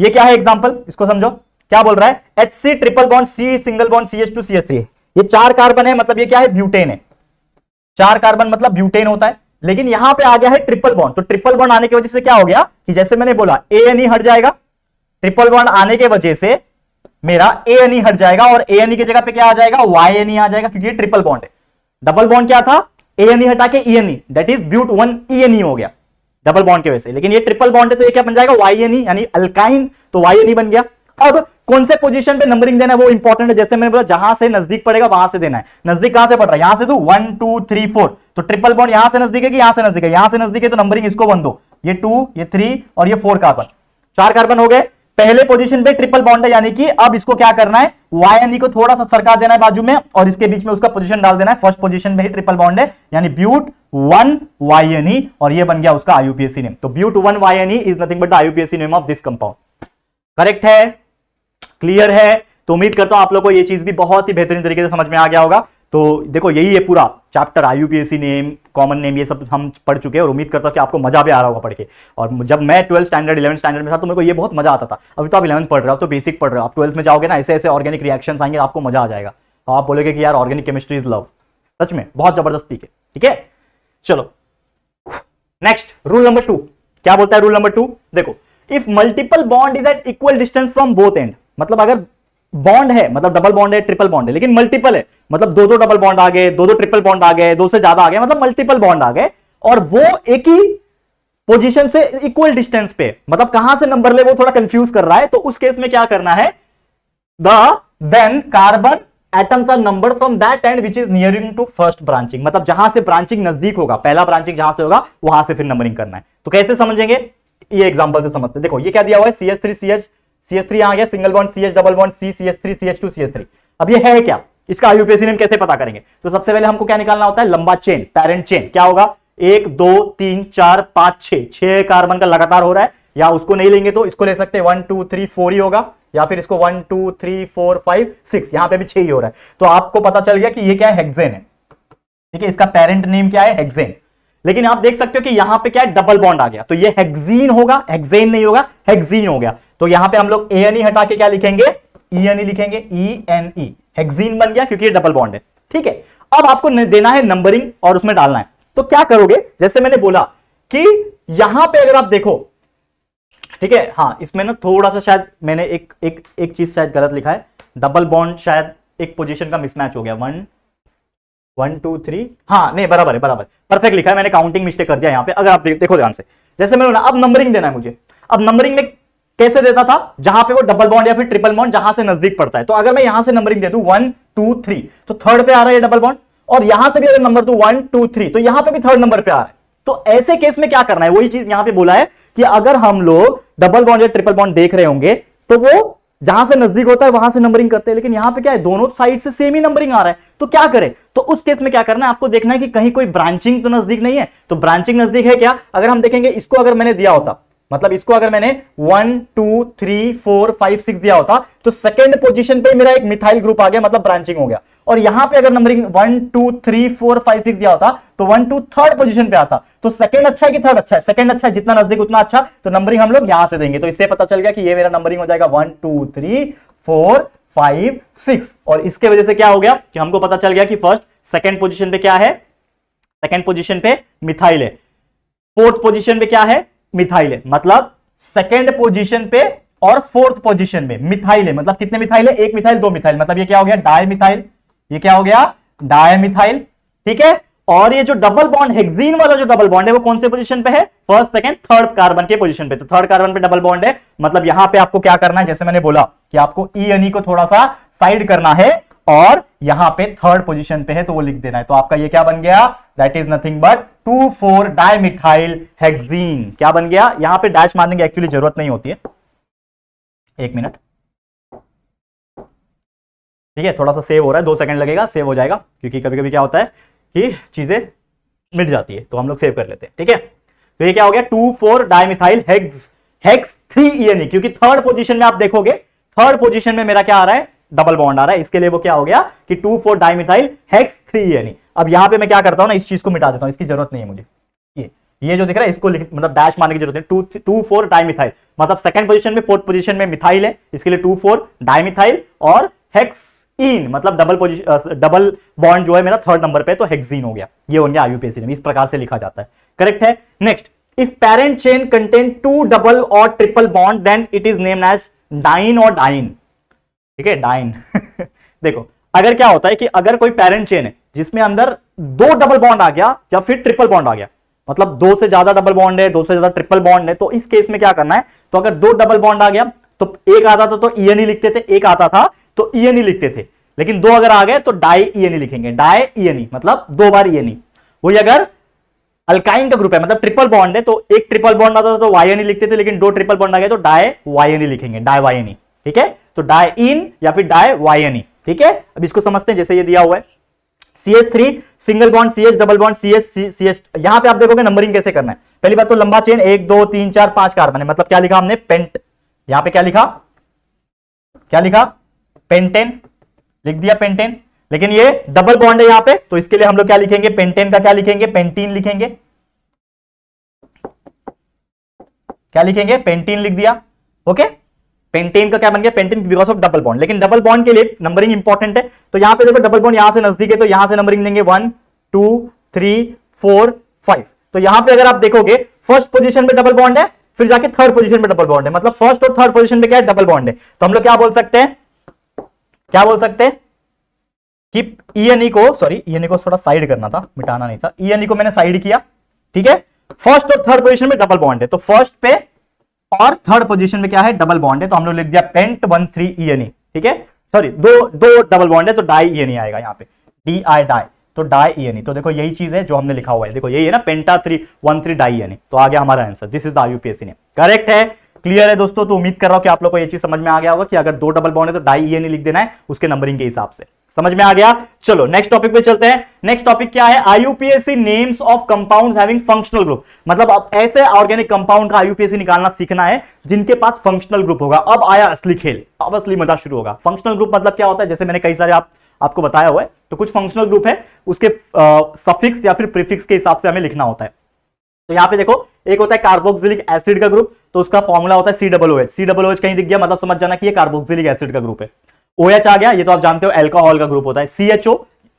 ये क्या है एग्जाम्पल इसको समझो क्या बोल रहा है H C triple bond C single bond C H two C H three ये चार कार्बन है मतलब ये क्या है ब्यूटेन है चार कार्बन मतलब ब्यूटेन होता है लेकिन यहां पे आ गया है ट्रिपल बॉन्ड तो ट्रिपल बॉन्ड आने की वजह से क्या हो गया कि जैसे मैंने बोला ए एन ई हट जाएगा ट्रिपल वन आने के वजह से मेरा ए एन ई हट जाएगा और ए एन ई की जगह पे क्या आ जाएगा वाई एन ई आ जाएगा क्योंकि ये ट्रिपल बॉन्ड है डबल बॉन्ड क्या था ए एन ई हटा के E N E that is but one E N E हो गया डबल बॉन्ड की वजह से लेकिन ये ट्रिपल बॉन्ड है तो ये क्या बन जाएगा वाई एन ई यानी अल्काइन तो वाई एन ई बन गया अब कौन से पोजीशन पे नंबरिंग देना है वो इंपॉर्टेंट है जैसे मैंने बोला जहां से नजदीक पड़ेगा वहां से देना है नजदीक कहां से पड़ रहा है यहां से तो वन टू थ्री फोर तो ट्रिपल बॉन्ड यहां से नजदीक है कि यहां से नजदीक है यहां से नजदीक है तो नंबरिंग इसको बन दो ये टू ये थ्री और ये फोर कार्बन चार कार्बन हो गए पहले पोजीशन पे ट्रिपल बॉन्ड है यानी कि अब इसको क्या करना है वाई एन ई को थोड़ा सा सरकार देना है बाजू में और इसके बीच में उसका पोजीशन डाल देना है फर्स्ट पोजीशन में ही ट्रिपल बॉन्ड है यानी but one Y N E और ये बन गया उसका आईयूपीएससी नेम तो but one Y N E is nothing but IUPAC name of this compound correct है क्लियर है तो उम्मीद करता हूं आप लोग को यह चीज भी बहुत ही बेहतरीन तरीके से समझ में आ गया होगा तो देखो यही है पूरा chapter I U name common name ये सब हम पढ़ चुके हैं और उम्मीद करता हूँ कि आपको मजा भी आ रहा होगा पढ़ के और जब मैं ट्वेल्थ स्टैंडर्ड इलेवन स्टैंडर्ड में था तो मेरे को ये बहुत मजा आता था अभी तो आप इलेवन पढ़ रहे हो तो बेसिक पढ़ रहे हो आप ट्वेल्थ तो में जाओगे ना ऐसे ऐसे ऑर्गेनिक रिएक्शन आएंगे आपको मजा आ जाएगा तो आप बोलोगे कि यार ऑर्गेनिक केमिस्ट्री इज लव सच में बहुत जबरदस्ती के ठीक है चलो नेक्स्ट रूल नंबर टू क्या बोलता है रूल नंबर टू देखो if multiple bond is at equal distance from both end मतलब अगर बॉन्ड है मतलब डबल बॉन्ड है ट्रिपल बॉन्ड है लेकिन मल्टीपल है मतलब दो दो डबल बॉन्ड आ गए दो दो ट्रिपल बॉन्ड आ गए दो से ज्यादा आ गए मतलब मल्टीपल बॉन्ड आ गए और वो एक ही पोजीशन से इक्वल डिस्टेंस पे मतलब कहां से नंबर ले वो थोड़ा कंफ्यूज कर रहा है तो उस केस में क्या करना है the then carbon atoms are number from that end which is nearing to first branching मतलब जहां से ब्रांचिंग नजदीक होगा पहला ब्रांचिंग जहां से होगा वहां से फिर नंबरिंग करना है तो कैसे समझेंगे ये एग्जांपल से समझते देखो ये क्या दिया हुआ है C H three C H C S three आ गया single bond C H double bond C C S three C H two C S three अब ये है क्या इसका आईयूपीएसी नेम कैसे पता करेंगे तो सबसे पहले हमको क्या निकालना होता है लंबा चेन पेरेंट चेन क्या होगा एक दो तीन चार पांच छह छह कार्बन का लगातार हो रहा है या उसको नहीं लेंगे तो इसको ले सकते हैं वन टू थ्री फोर ही होगा या फिर इसको one two three four five six यहाँ पे भी छह ही हो रहा है तो आपको पता चल गया कि ये क्या है हेक्सेन है ठीक है इसका पेरेंट नेम क्या है हेक्सेन लेकिन आप देख सकते हो कि यहां पे क्या है डबल बॉन्ड आ गया तो ये हेक्सीन होगा हेक्सेन नहीं होगा हेक्सीन हो गया तो यहां पे हम लोग ए एन ई हटा के क्या लिखेंगे ई एन ई लिखेंगे ई एन ई हेक्सीन बन गया क्योंकि ये डबल बॉन्ड है ठीक है अब आपको देना है नंबरिंग और उसमें डालना है तो क्या करोगे जैसे मैंने बोला कि यहां पर अगर आप देखो ठीक है हाँ इसमें ना थोड़ा सा शायद मैंने एक एक एक चीज शायद गलत लिखा है डबल बॉन्ड शायद एक पोजीशन का मिसमैच हो गया वन वन टू थ्री हाँ नहीं बराबर है बराबर परफेक्ट लिखा है मैंने काउंटिंग मिस्टेक कर दिया यहाँ पे अगर आप देखो ध्यान से जैसे मैं मैंने अब नंबरिंग देना है मुझे अब नंबरिंग में कैसे देता था जहां पे वो डबल बॉन्ड या फिर ट्रिपल बॉन्ड जहां से नजदीक पड़ता है तो अगर मैं यहां से नंबरिंग दे दू वन टू थ्री तो थर्ड पे आ रहा है डबल बॉन्ड और यहां से भी अगर नंबर दू वन टू थ्री तो यहां पर भी थर्ड नंबर पे आ रहा है तो ऐसे केस में क्या करना है वही चीज यहां पर बोला है कि अगर हम लोग डबल बॉन्ड या ट्रिपल बॉन्ड देख रहे होंगे तो वो जहां से नजदीक होता है वहां से नंबरिंग करते हैं लेकिन यहां पे क्या है दोनों साइड से सेम ही नंबरिंग आ रहा है तो क्या करें तो उस केस में क्या करना है आपको देखना है कि कहीं कोई ब्रांचिंग तो नजदीक नहीं है तो ब्रांचिंग नजदीक है क्या अगर हम देखेंगे इसको अगर मैंने दिया होता मतलब इसको अगर मैंने one two three four five six दिया होता तो सेकेंड पोजिशन पे मेरा एक मिथाइल ग्रुप आ गया मतलब ब्रांचिंग हो गया और यहां पे अगर numbering one two three four five six दिया होता तो वन टू थर्ड पोजीशन पे आता तो सेकंड अच्छा है कि थर्ड अच्छा है सेकंड अच्छा है जितना नजदीक उतना अच्छा तो नंबरिंग हम लोग यहां से देंगे तो इससे पता चल गया कि ये मेरा नंबरिंग हो जाएगा one two three four five six और इसके वजह से क्या हो गया कि हमको पता चल गया कि फर्स्ट सेकेंड पोजिशन पे क्या है सेकेंड पोजिशन पे मिथाइल है फोर्थ पोजिशन पे क्या है मिथाइल है मतलब सेकेंड पोजिशन पे और फोर्थ पोजिशन में मिथाइल है मतलब कितने मिथाइल है एक मिथाइल दो मिथाइल मतलब ये क्या हो गया डायमिथाइल ये क्या हो गया डायमिथाइल ठीक है और ये जो डबल बॉन्ड हेक्सीन वाला जो डबल बॉन्ड है वो कौन से पोजीशन पे है फर्स्ट सेकंड थर्ड कार्बन के पोजीशन पे तो थर्ड कार्बन पे डबल बॉन्ड है मतलब यहां पे आपको क्या करना है जैसे मैंने बोला कि आपको ई e, e, को थोड़ा सा साइड करना है और यहां पे थर्ड पोजीशन पे है तो वो लिख देना है तो आपका ये क्या बन गया that is nothing but two four dimethyl hexene क्या बन गया यहां पे डैश मारने की एक्चुअली जरूरत नहीं होती है एक मिनट ठीक है थोड़ा सा सेव हो रहा है दो सेकंड लगेगा सेव हो जाएगा क्योंकि कभी कभी क्या होता है कि चीजें मिट जाती है तो हम लोग सेव कर लेते हैं ठीक है तो ये क्या हो गया two four dimethyl hex hex three E N E क्योंकि थर्ड पोजिशन में आप देखोगे थर्ड पोजिशन में मेरा क्या आ रहा है डबल बॉन्ड आ रहा है इसके लिए वो क्या हो गया कि two four dimethyl hex three यानी अब यहां पे मैं क्या करता हूं ना इस चीज को मिटा देता हूं इसकी जरूरत नहीं है मुझे ये ये जो दिख रहा है इसको मतलब डैश मारने की जरूरत है टू टू फोर डाइमिथाइल मतलब सेकंड पोजिशन में फोर्थ पोजिशन में मिथाइल है इसके लिए टू फोर डाइमिथाइल और हेक्स इन मतलब डबल पोजिशन डबल बॉन्ड जो है मेरा थर्ड नंबर पे तो हेक्सिन हो गया ये हो गया आईयूपीएसी में इस प्रकार से लिखा जाता है करेक्ट है next if parent chain contain two double और triple bond then it is named as diene और डाइन ठीक है डाइन देखो अगर क्या होता है कि अगर कोई पेरेंट चेन है जिसमें अंदर दो डबल बॉन्ड आ गया या फिर ट्रिपल बॉन्ड आ गया मतलब दो से ज्यादा डबल बॉन्ड है दो से ज्यादा ट्रिपल बॉन्ड है तो इस केस में क्या करना है तो अगर दो डबल बॉन्ड आ गया तो एक आता था तो ई एन ई लिखते थे एक आता था तो ई एन ई लिखते थे लेकिन दो अगर आ गए तो डाई ई एन ई लिखेंगे डाई ई एन ई मतलब दो बार ई एन ई वही अगर अल्काइन का ग्रुप है मतलब ट्रिपल बॉन्ड है तो एक ट्रिपल बॉन्ड आता था तो वाई एन ई लिखते थे लेकिन दो ट्रिपल बॉन्ड आ गए तो डाई वाई एन ई लिखेंगे डाई वाई एन ई ठीक है तो डाय इन या फिर डाय वायनी ठीक है अब इसको समझते हैं जैसे ये दिया हुआ है C S three single bond C S double bond C S C S यहां पर आप देखोगे नंबरिंग कैसे करना है पहली बात तो लंबा चेन एक दो तीन चार पांच कार्बन है मतलब क्या लिखा हमने पेंट यहां पे क्या लिखा क्या लिखा पेंटेन लिख दिया पेंटेन लेकिन ये डबल बॉन्ड है यहां पे तो इसके लिए हम लोग क्या लिखेंगे पेंटेन का क्या लिखेंगे पेंटीन लिखेंगे क्या लिखेंगे पेंटीन लिख दिया ओके पेंटेन का क्या बन गया pentene because of double bond लेकिन डबल बॉन्ड के लिए नंबरिंग इंपॉर्टेंट है तो यहां पे देखो डबल बॉन्ड यहां से नजदीक है तो यहां से नंबरिंग देंगे one two three four five तो यहां पे अगर आप देखोगे फर्स्ट पोजीशन में डबल बॉन्ड है फिर जाके थर्ड पोजीशन में डबल बॉन्ड है मतलब फर्स्ट और थर्ड पोजिशन में क्या है डबल बॉन्ड है तो हम लोग क्या बोल सकते हैं क्या बोल सकते हैं कि ईएनई को सॉरी ईएनई को थोड़ा साइड करना था मिटाना नहीं था ईएनई को मैंने साइड किया ठीक है फर्स्ट और थर्ड पोजीशन में डबल बॉन्ड है तो फर्स्ट पे और थर्ड पोजीशन में क्या है डबल बॉन्ड है तो हम लोग लिख दिया pent one three E N E ठीक है सॉरी दो दो डबल बॉन्ड है तो डाई ई एन ई आएगा यहाँ पे डी आई डाई तो डाई ई एन ई तो देखो यही चीज है जो हमने लिखा हुआ है देखो यही है ना penta three one three di N E तो आ गया हमारा आंसर दिस इज द ने करेक्ट है क्लियर है दोस्तों तो उम्मीद कर रहा हूं कि आप लोग को ये चीज समझ में आ गया होगा कि अगर दो डबल बॉन्ड है तो डाई ये नहीं लिख देना है उसके नंबरिंग के हिसाब से समझ में आ गया चलो नेक्स्ट टॉपिक पे चलते हैं नेक्स्ट टॉपिक क्या है IUPAC names of compounds having functional group मतलब अब ऐसे ऑर्गेनिक कंपाउंड का आईयूपीएससी निकालना सीखना है जिनके पास फंक्शनल ग्रुप होगा अब आया असली खेल अब असली मजा शुरू होगा फंक्शनल ग्रुप मतलब क्या होता है जैसे मैंने कई सारे आप आपको बताया हुआ है तो कुछ फंक्शनल ग्रुप है उसके सफिक्स या फिर प्रिफिक्स के हिसाब से हमें लिखना होता है तो यहां पे देखो एक होता है कार्बोक्सिलिक एसिड का ग्रुप तो उसका फॉर्मूला होता है C double H C double H कहीं दिख गया मतलब समझ जाना कि ये कार्बोक्सिलिक एसिड का ग्रुप है ओ OH आ गया ये तो आप जानते हो एल्कोहल का ग्रुप होता है सी एच ओ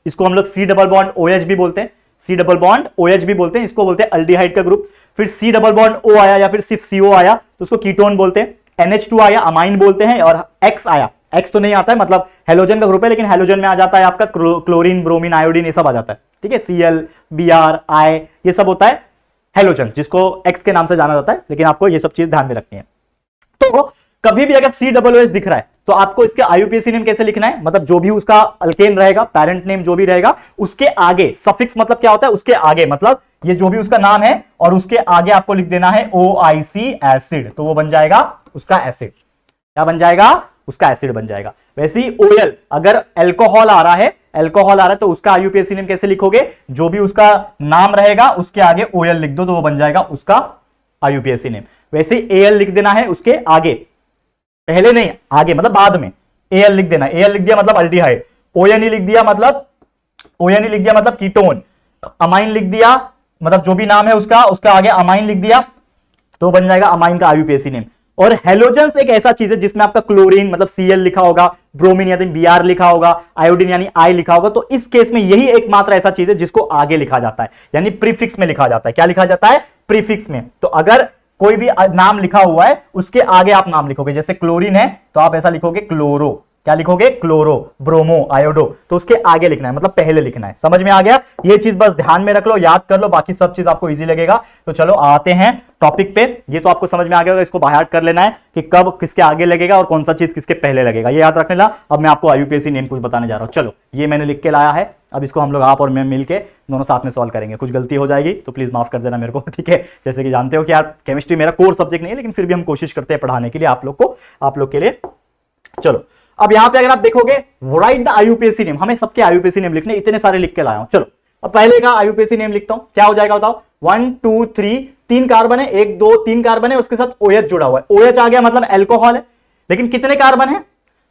इसको हम लोग C double bond O H भी बोलते हैं C double bond O H भी बोलते हैं इसको बोलते हैं अल्डीहाइड का ग्रुप फिर सी डबल बॉन्ड ओ आया या फिर सिर्फ सी ओ आया तो उसको कीटोन बोलते हैं एनएच टू आया अमाइन बोलते हैं और एक्स आया एक्स तो नहीं आता है मतलब हेलोजन का ग्रुप है लेकिन हेलोजन में आ जाता है आपका क्लोरीन ब्रोमीन आयोडीन ये सब आ जाता है ठीक है C L B R I ये सब होता है हेलोजन जिसको एक्स के नाम से जाना जाता है लेकिन आपको ये सब चीज ध्यान में रखनी है तो कभी भी अगर सी डब्ल्यू एस दिख रहा है तो आपको इसके आईयूपीएसी नेम कैसे लिखना है मतलब जो भी उसका अल्केन रहेगा पेरेंट नेम जो भी रहेगा उसके आगे सफिक्स मतलब क्या होता है उसके आगे मतलब ये जो भी उसका नाम है और उसके आगे आपको लिख देना है ओ आई सी एसिड तो वो बन जाएगा उसका एसिड क्या बन जाएगा उसका एसिड बन जाएगा वैसे ही ओयल अगर एल्कोहल आ रहा है एल्कोहल आ रहा है तो उसका नेम कैसे लिखोगे जो भी उसका नाम रहेगा उसके आगे ओयल लिख दो तो वो बन जाएगा उसका नेम वैसे ही एल लिख देना है उसके आगे पहले नहीं आगे मतलब बाद में एल लिख देना एल लिख दिया मतलब अल्टीहाइड ओएन लिख दिया मतलब ओएन लिख दिया मतलब कीटोन अमाइन लिख दिया मतलब जो भी नाम है उसका उसका आगे अमाइन लिख दिया तो बन जाएगा अमाइन का आयुपीएसी नेम और हेलोजन एक ऐसा चीज है जिसमें आपका क्लोरीन मतलब सीएल लिखा होगा ब्रोमीन यानी बी आर लिखा होगा आयोडीन यानी आई लिखा होगा तो इस केस में यही एकमात्र ऐसा चीज है जिसको आगे लिखा जाता है यानी प्रीफिक्स में लिखा जाता है क्या लिखा जाता है प्रीफिक्स में तो अगर कोई भी नाम लिखा हुआ है उसके आगे आप नाम लिखोगे जैसे क्लोरीन है तो आप ऐसा लिखोगे क्लोरो क्या लिखोगे क्लोरो ब्रोमो आयोडो तो उसके आगे लिखना है मतलब पहले लिखना है समझ में आ गया ये चीज बस ध्यान में रख लो याद कर लो बाकी सब चीज आपको इजी लगेगा तो चलो आते हैं टॉपिक पे ये तो आपको समझ में आ गया इसको बाहर कर लेना है कि कब किसके आगे लगेगा और कौन सा चीज किसके पहले लगेगा ये याद रखने ला अब मैं आपको आईयूपीएससी नेम कुछ बताने जा रहा हूँ चलो ये मैंने लिख के लाया है अब इसको हम लोग आप और मैं मिलके दोनों साथ में सॉल्व करेंगे कुछ गलती हो जाएगी तो प्लीज माफ कर देना मेरे को ठीक है जैसे कि जानते हो कि यार केमिस्ट्री मेरा कोर सब्जेक्ट नहीं है लेकिन फिर भी हम कोशिश करते हैं पढ़ाने के लिए आप लोग को आप लोग के लिए चलो अब यहां पे अगर आप देखोगे राइट द आईयूपीएसी नेम हमें सबके आईयूपीएसी नेम लिखने इतने सारे लिख के लाया हूं चलो अब पहले का आईयूपीएसी नेम लिखता हूं क्या हो जाएगा बताओ वन टू थ्री तीन कार्बन है एक दो तीन कार्बन है उसके साथ ओएच जुड़ा हुआ है ओएच आ गया मतलब एल्कोहल है लेकिन कितने कार्बन है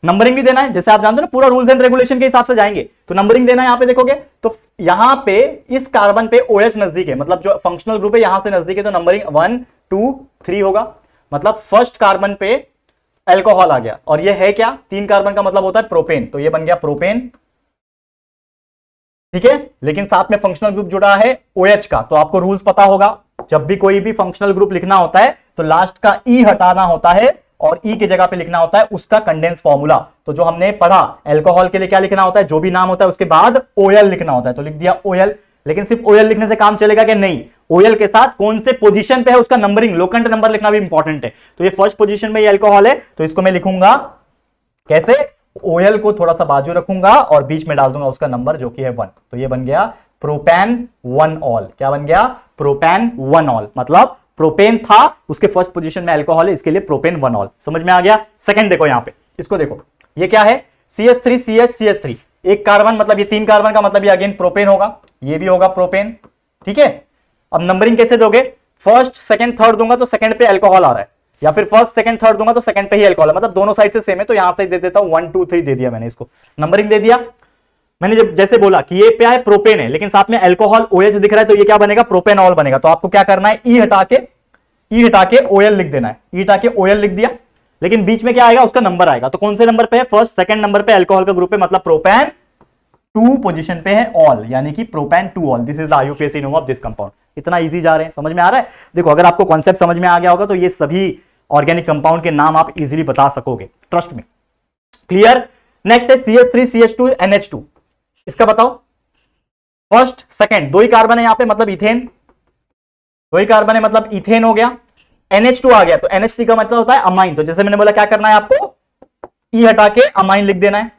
नंबरिंग भी देना है जैसे आप जानते हो ना पूरा रूल्स एंड रेगुलेशन के हिसाब से जाएंगे तो नंबरिंग देना है यहाँ पे देखोगे तो यहाँ पे इस कार्बन पे ओ एच नजदीक है मतलब जो फंक्शनल ग्रुप है यहां से नजदीक है तो नंबरिंग वन टू थ्री होगा मतलब फर्स्ट कार्बन पे एल्कोहल आ गया और ये है क्या तीन कार्बन का मतलब होता है प्रोपेन तो ये बन गया प्रोपेन ठीक है लेकिन साथ में फंक्शनल ग्रुप जुड़ा है OH का तो आपको रूल्स पता होगा जब भी कोई भी फंक्शनल ग्रुप लिखना होता है तो लास्ट का ई e हटाना होता है और ई e जगह पे लिखना होता है उसका कंडेंस फॉर्मूला तो जो हमने पढ़ा एल्कोहल के लिए क्या लिखना होता है जो भी नाम होता है उसके बाद ओएल लिखना होता है तो लिख दिया ओएल लेकिन सिर्फ ओएल लिखने से काम चलेगा कि नहीं ओएल के साथ कौन से पोजीशन पे है उसका नंबरिंग लोकंट नंबर लिखना भी इंपॉर्टेंट है तो ये फर्स्ट पोजीशन में ये अल्कोहल है तो इसको मैं लिखूंगा कैसे ओएल को थोड़ा सा बाजू रखूंगा और बीच में डाल दूंगा उसका नंबर जो कि है वन तो ये बन गया प्रोपेन वन ऑल क्या बन गया प्रोपेन वन ऑल मतलब प्रोपेन था उसके फर्स्ट पोजीशन में एल्कोहल है इसके लिए प्रोपेन वन ऑल समझ में आ गया सेकंड देखो यहां पे इसको देखो ये क्या है C S three C S C S three एक कार्बन मतलब ये तीन कार्बन का मतलब ये अगेन प्रोपेन होगा ये भी होगा प्रोपेन ठीक है अब नंबरिंग कैसे दोगे फर्स्ट सेकंड थर्ड दूंगा तो सेकंड पे अल्कोहल आ रहा है या फिर फर्स्ट सेकंड थर्ड दूंगा तो सेकंड पे ही अल्कोहल मतलब दोनों साइड से सेम है तो यहां से दे देता हूं वन टू थ्री दे दिया मैंने इसको नंबरिंग दे दिया मैंने जब जैसे बोला कि ये पे आए प्रोपेन है लेकिन साथ में एल्कोहल ओएच दिख रहा है तो ये क्या बनेगा प्रोपेन बनेगा तो आपको क्या करना है ई e हटा के ई e हटा के ओएल लिख देना है ई e हटा के ओएल लिख दिया लेकिन बीच में क्या आएगा उसका नंबर आएगा तो कौन से नंबर पे है फर्स्ट सेकंड नंबर पे अल्कोहल का ग्रुप है मतलब प्रोपेन टू पोजिशन पे है ऑल यानी कि propane two ol this is the IUPAC of this compound इतना ईजी जा रहे हैं समझ में आ रहा है देखो अगर आपको कॉन्सेप्ट समझ में आ गया होगा तो ये सभी ऑर्गेनिक कंपाउंड के नाम आप इजिली बता सकोगे ट्रस्ट में क्लियर नेक्स्ट है C H three C H two N H two इसका बताओ फर्स्ट सेकेंड दो ही कार्बन है यहां पे मतलब इथेन दो ही कार्बन है मतलब इथेन हो गया एनएच टू आ गया तो एनएच का मतलब होता है अमाइन तो जैसे मैंने बोला क्या करना है आपको ई e हटा के अमाइन लिख देना है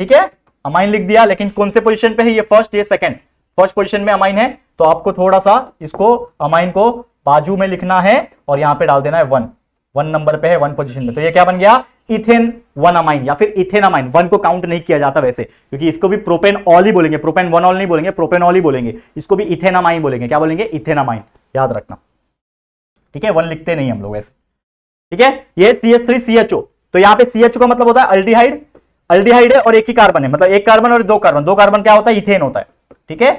ठीक है अमाइन लिख दिया लेकिन कौन से पोजिशन पे है ये फर्स्ट ये सेकेंड फर्स्ट पोजिशन में अमाइन है तो आपको थोड़ा सा इसको अमाइन को बाजू में लिखना है और यहां पर डाल देना है वन वन नंबर पे है वन पोजिशन में तो ये क्या बन गया इथेन वन अमाइन या फिर इथेन अमाइन वन को काउंट नहीं किया जाता वैसे क्योंकि इसको भी प्रोपेन ऑल ही बोलेंगे प्रोपेन वन ऑल नहीं बोलेंगे प्रोपेन ऑल ही बोलेंगे इसको भी इथेन अमाइन बोलेंगे क्या बोलेंगे इथेन अमाइन याद रखना ठीक है वन लिखते नहीं हम लोग वैसे ठीक है ये C H three C H O तो यहाँ पे सी एच का मतलब होता है अल्टीहाइड अल्डिहाइड है और एक ही कार्बन है मतलब एक कार्बन और दो कार्बन दो कार्बन क्या होता है इथेन होता है ठीक है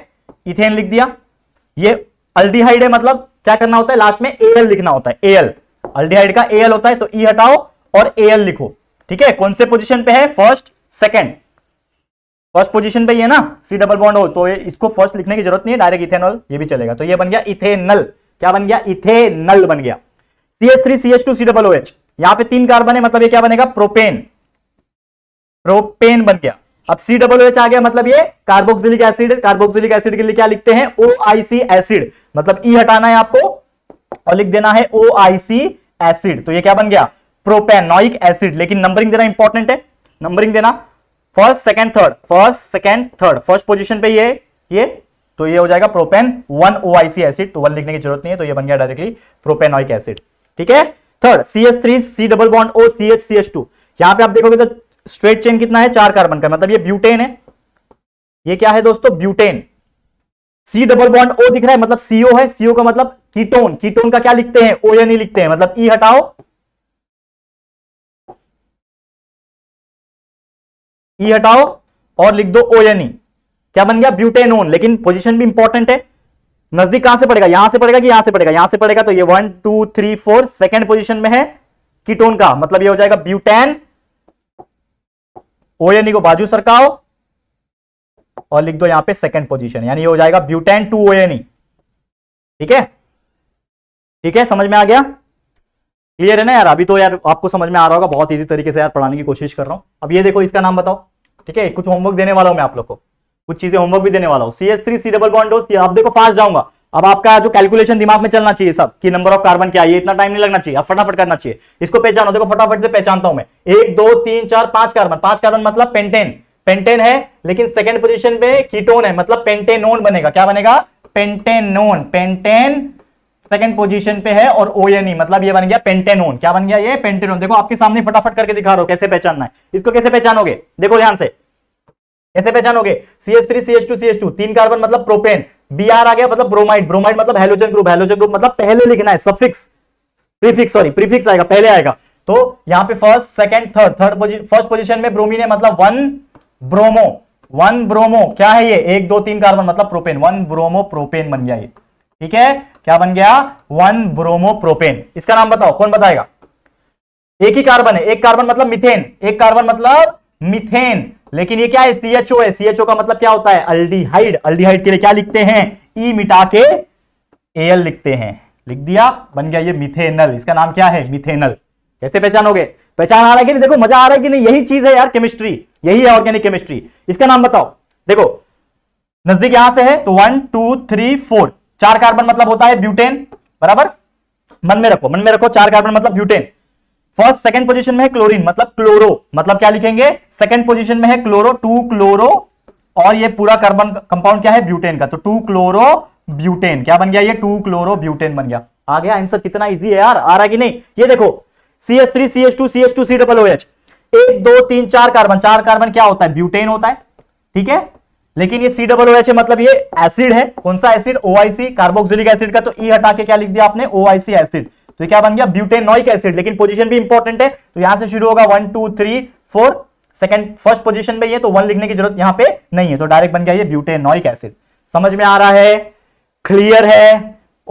इथेन लिख दिया ये अल्डिहाइड है मतलब क्या करना होता है लास्ट में एल लिखना होता है एल अल्डिहाइड का एल होता है तो ई e हटाओ और एल लिखो ठीक है कौन से पोजिशन पे है फर्स्ट सेकेंड फर्स्ट पोजिशन पे ये ना सी डबल बॉन्ड हो तो इसको फर्स्ट लिखने की जरूरत नहीं है डायरेक्ट इथेनॉल ये भी चलेगा तो ये बन गया इथेनल क्या बन गया इथेनल बन गया C H three C H two C double O H यहाँ पे तीन कार्बन है मतलब ये क्या बनेगा प्रोपेन प्रोपेन बन गया अब सी डब्ल्यू एच आ गया मतलब ये कार्बोक्सिलिक एसिड कार्बोक्सिलिक एसिड के लिए क्या लिखते हैं ओ आई सी एसिड मतलब ई e हटाना है आपको और लिख देना है ओ आई सी एसिड तो ये क्या बन गया प्रोपेनोइक एसिड लेकिन नंबरिंग देना इंपॉर्टेंट है नंबरिंग देना first second third first second third first position पे ये ये तो ये हो जाएगा propane one O I C acid तो वन लिखने की जरूरत नहीं है तो ये बन गया डायरेक्टली प्रोपेनोइक एसिड ठीक है third C S three C double bond O C H C H two यहां पर आप देखोगे तो स्ट्रेट चेन कितना है चार कार्बन का मतलब ये ब्यूटेन है ये क्या है दोस्तों butane C double bond O दिख रहा है मतलब सीओ है सीओ का मतलब कीटोन कीटोन का क्या लिखते हैं ओ या नहीं लिखते हैं मतलब ई e हटाओ ई e हटाओ और लिख दो ओ या नहीं क्या बन गया ब्यूटेन ओन लेकिन पोजीशन भी इंपॉर्टेंट है नजदीक कहां से पड़ेगा यहां से पड़ेगा कि यहां से पड़ेगा यहां से पड़ेगा तो ये one two three four second position में है कीटोन का मतलब ये हो जाएगा ब्यूटेन ओ एन ई को बाजू सरकाओ और लिख दो यहां पे सेकंड पोजीशन यानी ये हो जाएगा butane two O N E ठीक है ठीक है समझ में आ गया क्लियर है ना यार अभी तो यार आपको समझ में आ रहा होगा बहुत इजी तरीके से यार पढ़ाने की कोशिश कर रहा हूं अब ये देखो इसका नाम बताओ ठीक है कुछ होमवर्क देने वाला हूं मैं आप लोग को कुछ चीजें होमवर्क भी देने वाला हूँ C S three C double bond हो आप देखो फास्ट जाऊंगा अब आपका जो कैलकुलेशन दिमाग में चलना चाहिए सब कि नंबर ऑफ कार्बन क्या है इतना टाइम नहीं लगना चाहिए अब फटाफट करना चाहिए इसको पहचानो देखो फटाफट से पहचानता हूं मैं एक दो तीन चार पांच कार्बन पांच कार्बन मतलब पेंटेन पेंटेन है लेकिन सेकंड पोजिशन पे कीटोन है मतलब पेंटेनोन बनेगा क्या बनेगा पेंटेनोन पेंटेन सेकेंड पोजीशन पे है और ओ एन e, मतलब ये बन गया पेंटेनोन क्या बन गया ये पेंटेनोन देखो आपके सामने फटाफट करके दिखा रहा हो कैसे पहचानना है इसको कैसे पहचानोगे देखो ध्यान से कैसे पहचानोगे C S three C S two C S two तीन कार्बन मतलब प्रोपेन बी आर आ गया मतलब ब्रोमाइड ब्रोमाइड मतलब हेलोजन ग्रुप हेलोजन ग्रुप मतलब पहले लिखना है सफिक्स प्रीफिक्स सॉरी प्रीफिक्स आएगा पहले आएगा तो यहां पे first second third third first position में ब्रोमीन है मतलब वन ब्रोमो वन ब्रोमो क्या है ये एक दो तीन कार्बन मतलब प्रोपेन वन ब्रोमो प्रोपेन बन गया ये ठीक है क्या बन गया वन ब्रोमो प्रोपेन इसका नाम बताओ कौन बताएगा एक ही कार्बन है एक कार्बन मतलब मिथेन एक कार्बन मतलब मिथेन लेकिन ये क्या है सी एच ओ है सी एच ओ का मतलब क्या होता है अल्डीहाइड अल्डीहाइड के लिए क्या लिखते हैं ई e मिटा के एल लिखते हैं लिख दिया बन गया ये मिथेनल इसका नाम क्या है मिथेनल कैसे पहचानोगे पहचान आ रहा है कि देखो मजा आ रहा है कि नहीं यही चीज है यार केमिस्ट्री यही है ऑर्गेनिक केमिस्ट्री इसका नाम बताओ देखो नजदीक यहां से है तो वन टू थ्री फोर चार कार्बन मतलब होता है ब्यूटेन बराबर मन में रखो मन में रखो चार कार्बन मतलब ब्यूटेन फर्स्ट सेकंड पोजीशन में है क्लोरीन मतलब क्लोरो मतलब क्या लिखेंगे सेकंड पोजीशन में है क्लोरो टू क्लोरो और ये पूरा कार्बन कंपाउंड क्या है ब्यूटेन का तो टू क्लोरो ब्यूटेन क्या बन गया ये टू क्लोरो ब्यूटेन बन गया आ गया आंसर कितना इजी है यार आ रहा कि नहीं ये देखो C S three C S two C S two C double O H एक दो तीन चार कार्बन चार कार्बन क्या होता है ब्यूटेन होता है ठीक है लेकिन ये सी डबल ओ एच है मतलब ये एसिड है कौन सा acid O C carboxylic acid का तो ई e हटा के क्या लिख दिया आपने ओआईसी एसिड तो क्या बन गया ब्यूटेनोइक एसिड लेकिन पोजीशन भी इंपॉर्टेंट है तो यहां से शुरू होगा one two three four second first position में ये तो वन लिखने की जरूरत यहां पे नहीं है तो डायरेक्ट बन गया ये ब्यूटेनोइक एसिड समझ में आ रहा है क्लियर है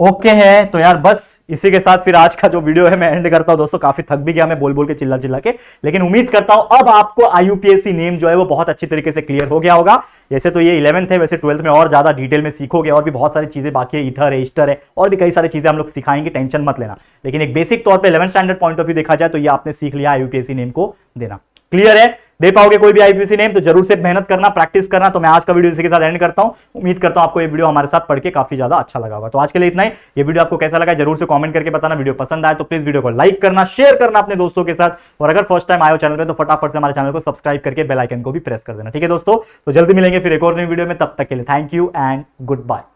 ओके है तो यार बस इसी के साथ फिर आज का जो वीडियो है मैं एंड करता हूं दोस्तों काफी थक भी गया मैं बोल बोल के चिल्ला चिल्ला के लेकिन उम्मीद करता हूं अब आपको आईयूपीएससी नेम जो है वो बहुत अच्छी तरीके से क्लियर हो गया होगा जैसे तो ये इलेवंथ है वैसे ट्वेल्थ में और ज्यादा डिटेल में सीखोगे और भी बहुत सारी चीजें बाकी है इथर है ईस्टर है और भी कई सारी चीजें हम लोग सिखाएंगे टेंशन मत लेना लेकिन एक बेसिक तौर पर eleven standard point of view देखा जाए तो ये आपने सीख लिया आईयूपीएससी नेम को देना क्लियर है दे पाओगे कोई भी आईपीसी नेम तो जरूर से मेहनत करना प्रैक्टिस करना तो मैं आज का वीडियो इसी के साथ एंड करता हूं उम्मीद करता हूं आपको ये वीडियो हमारे साथ पढ़ के काफी ज्यादा अच्छा लगा होगा तो आज के लिए इतना ही ये वीडियो आपको कैसा लगा जरूर से कॉमेंट करके बताना वीडियो पसंद आए तो प्लीज वीडियो को लाइक करना शेयर करना अपने दोस्तों के साथ और अगर फर्स्ट टाइम आयो चैनल पर तो फटाफट से हमारे चैनल को सब्सक्राइब करके बेलाइकन को भी प्रेस कर देना ठीक है दोस्तों तो जल्दी मिलेंगे फिर एक और नई वीडियो में तब तक के लिए thank you and good bye